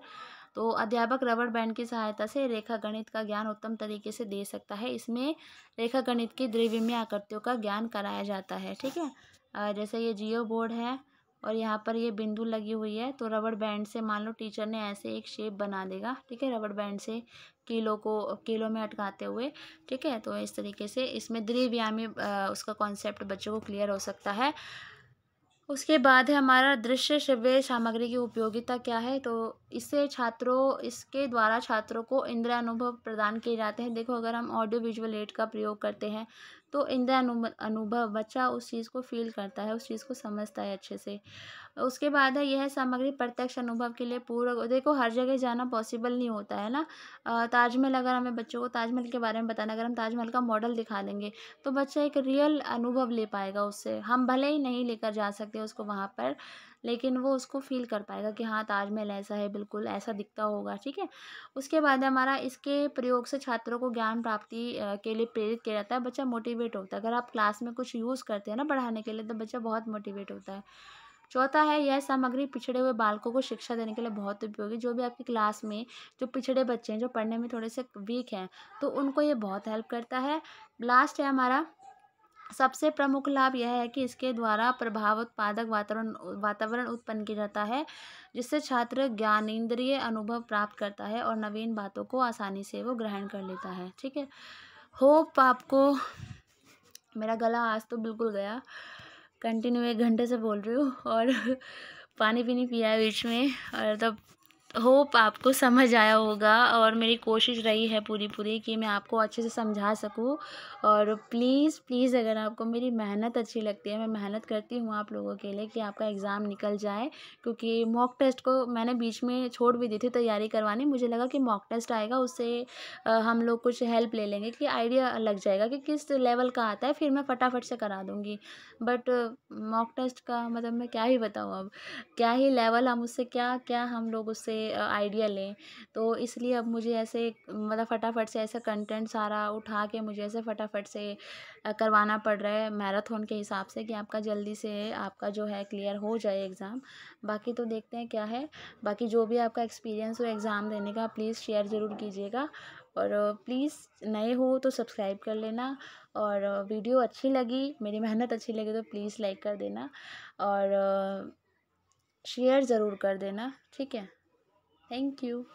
तो अध्यापक रबड़ बैंड की सहायता से रेखा गणित का ज्ञान उत्तम तरीके से दे सकता है इसमें रेखा गणित की द्रिविमीय आकृतियों का ज्ञान कराया जाता है ठीक है जैसे ये जियो बोर्ड है और यहाँ पर ये बिंदु लगी हुई है तो रबड़ बैंड से मान लो टीचर ने ऐसे एक शेप बना देगा ठीक है रबड़ बैंड से किलो को किलो में अटकाते हुए ठीक है तो इस तरीके से इसमें द्रिव्यामी उसका कॉन्सेप्ट बच्चों को क्लियर हो सकता है उसके बाद है हमारा दृश्य श्रव्य सामग्री की उपयोगिता क्या है तो इससे छात्रों इसके द्वारा छात्रों को इंद्र अनुभव प्रदान किए जाते हैं देखो अगर हम ऑडियो विजुअल एड का प्रयोग करते हैं तो इंद्र अनुभव बच्चा उस चीज़ को फील करता है उस चीज़ को समझता है अच्छे से उसके बाद है यह सामग्री प्रत्यक्ष अनुभव के लिए पूर्व देखो हर जगह जाना पॉसिबल नहीं होता है ना ताजमहल अगर हमें बच्चों को ताजमहल के बारे में बताना अगर हम ताजमहल का मॉडल दिखा देंगे तो बच्चा एक रियल अनुभव ले पाएगा उससे हम भले ही नहीं लेकर जा सकते उसको वहाँ पर लेकिन वो उसको फ़ील कर पाएगा कि हाँ ताजमहल ऐसा है बिल्कुल ऐसा दिखता होगा ठीक है उसके बाद हमारा इसके प्रयोग से छात्रों को ज्ञान प्राप्ति के लिए प्रेरित किया जाता है बच्चा मोटिवेट होता है अगर आप क्लास में कुछ यूज़ करते हैं ना पढ़ाने के लिए तो बच्चा बहुत मोटिवेट होता है चौथा है यह सामग्री पिछड़े हुए बालकों को शिक्षा देने के लिए बहुत उपयोगी जो भी आपकी क्लास में जो पिछड़े बच्चे हैं जो पढ़ने में थोड़े से वीक हैं तो उनको ये बहुत हेल्प करता है लास्ट है हमारा सबसे प्रमुख लाभ यह है कि इसके द्वारा प्रभाव उत्पादक वातावरण वातावरण उत्पन्न किया जाता है जिससे छात्र ज्ञानेन्द्रिय अनुभव प्राप्त करता है और नवीन बातों को आसानी से वो ग्रहण कर लेता है ठीक है होप आपको मेरा गला आज तो बिल्कुल गया कंटिन्यू एक घंटे से बोल रही हूँ और पानी पीनी पिया है बीच में और तब होप आपको समझ आया होगा और मेरी कोशिश रही है पूरी पूरी कि मैं आपको अच्छे से समझा सकूं और प्लीज़ प्लीज़ अगर आपको मेरी मेहनत अच्छी लगती है मैं मेहनत करती हूँ आप लोगों के लिए कि आपका एग्ज़ाम निकल जाए क्योंकि मॉक टेस्ट को मैंने बीच में छोड़ भी दी थी तैयारी करवानी मुझे लगा कि मॉक टेस्ट आएगा उससे हम लोग कुछ हेल्प ले लेंगे कि आइडिया लग जाएगा कि किस लेवल का आता है फिर मैं फटाफट से करा दूँगी बट मॉक टेस्ट का मतलब मैं क्या ही बताऊँ अब क्या ही लेवल हम उससे क्या क्या हम लोग उससे आइडिया लें तो इसलिए अब मुझे ऐसे मतलब फटाफट से ऐसा कंटेंट सारा उठा के मुझे ऐसे फटाफट से करवाना पड़ रहा है मैराथन के हिसाब से कि आपका जल्दी से आपका जो है क्लियर हो जाए एग्ज़ाम बाकी तो देखते हैं क्या है बाकी जो भी आपका एक्सपीरियंस हो एग्ज़ाम देने का प्लीज़ शेयर ज़रूर कीजिएगा और प्लीज़ नए हो तो सब्सक्राइब कर लेना और वीडियो अच्छी लगी मेरी मेहनत अच्छी लगी तो प्लीज़ लाइक कर देना और शेयर ज़रूर कर देना ठीक है Thank you.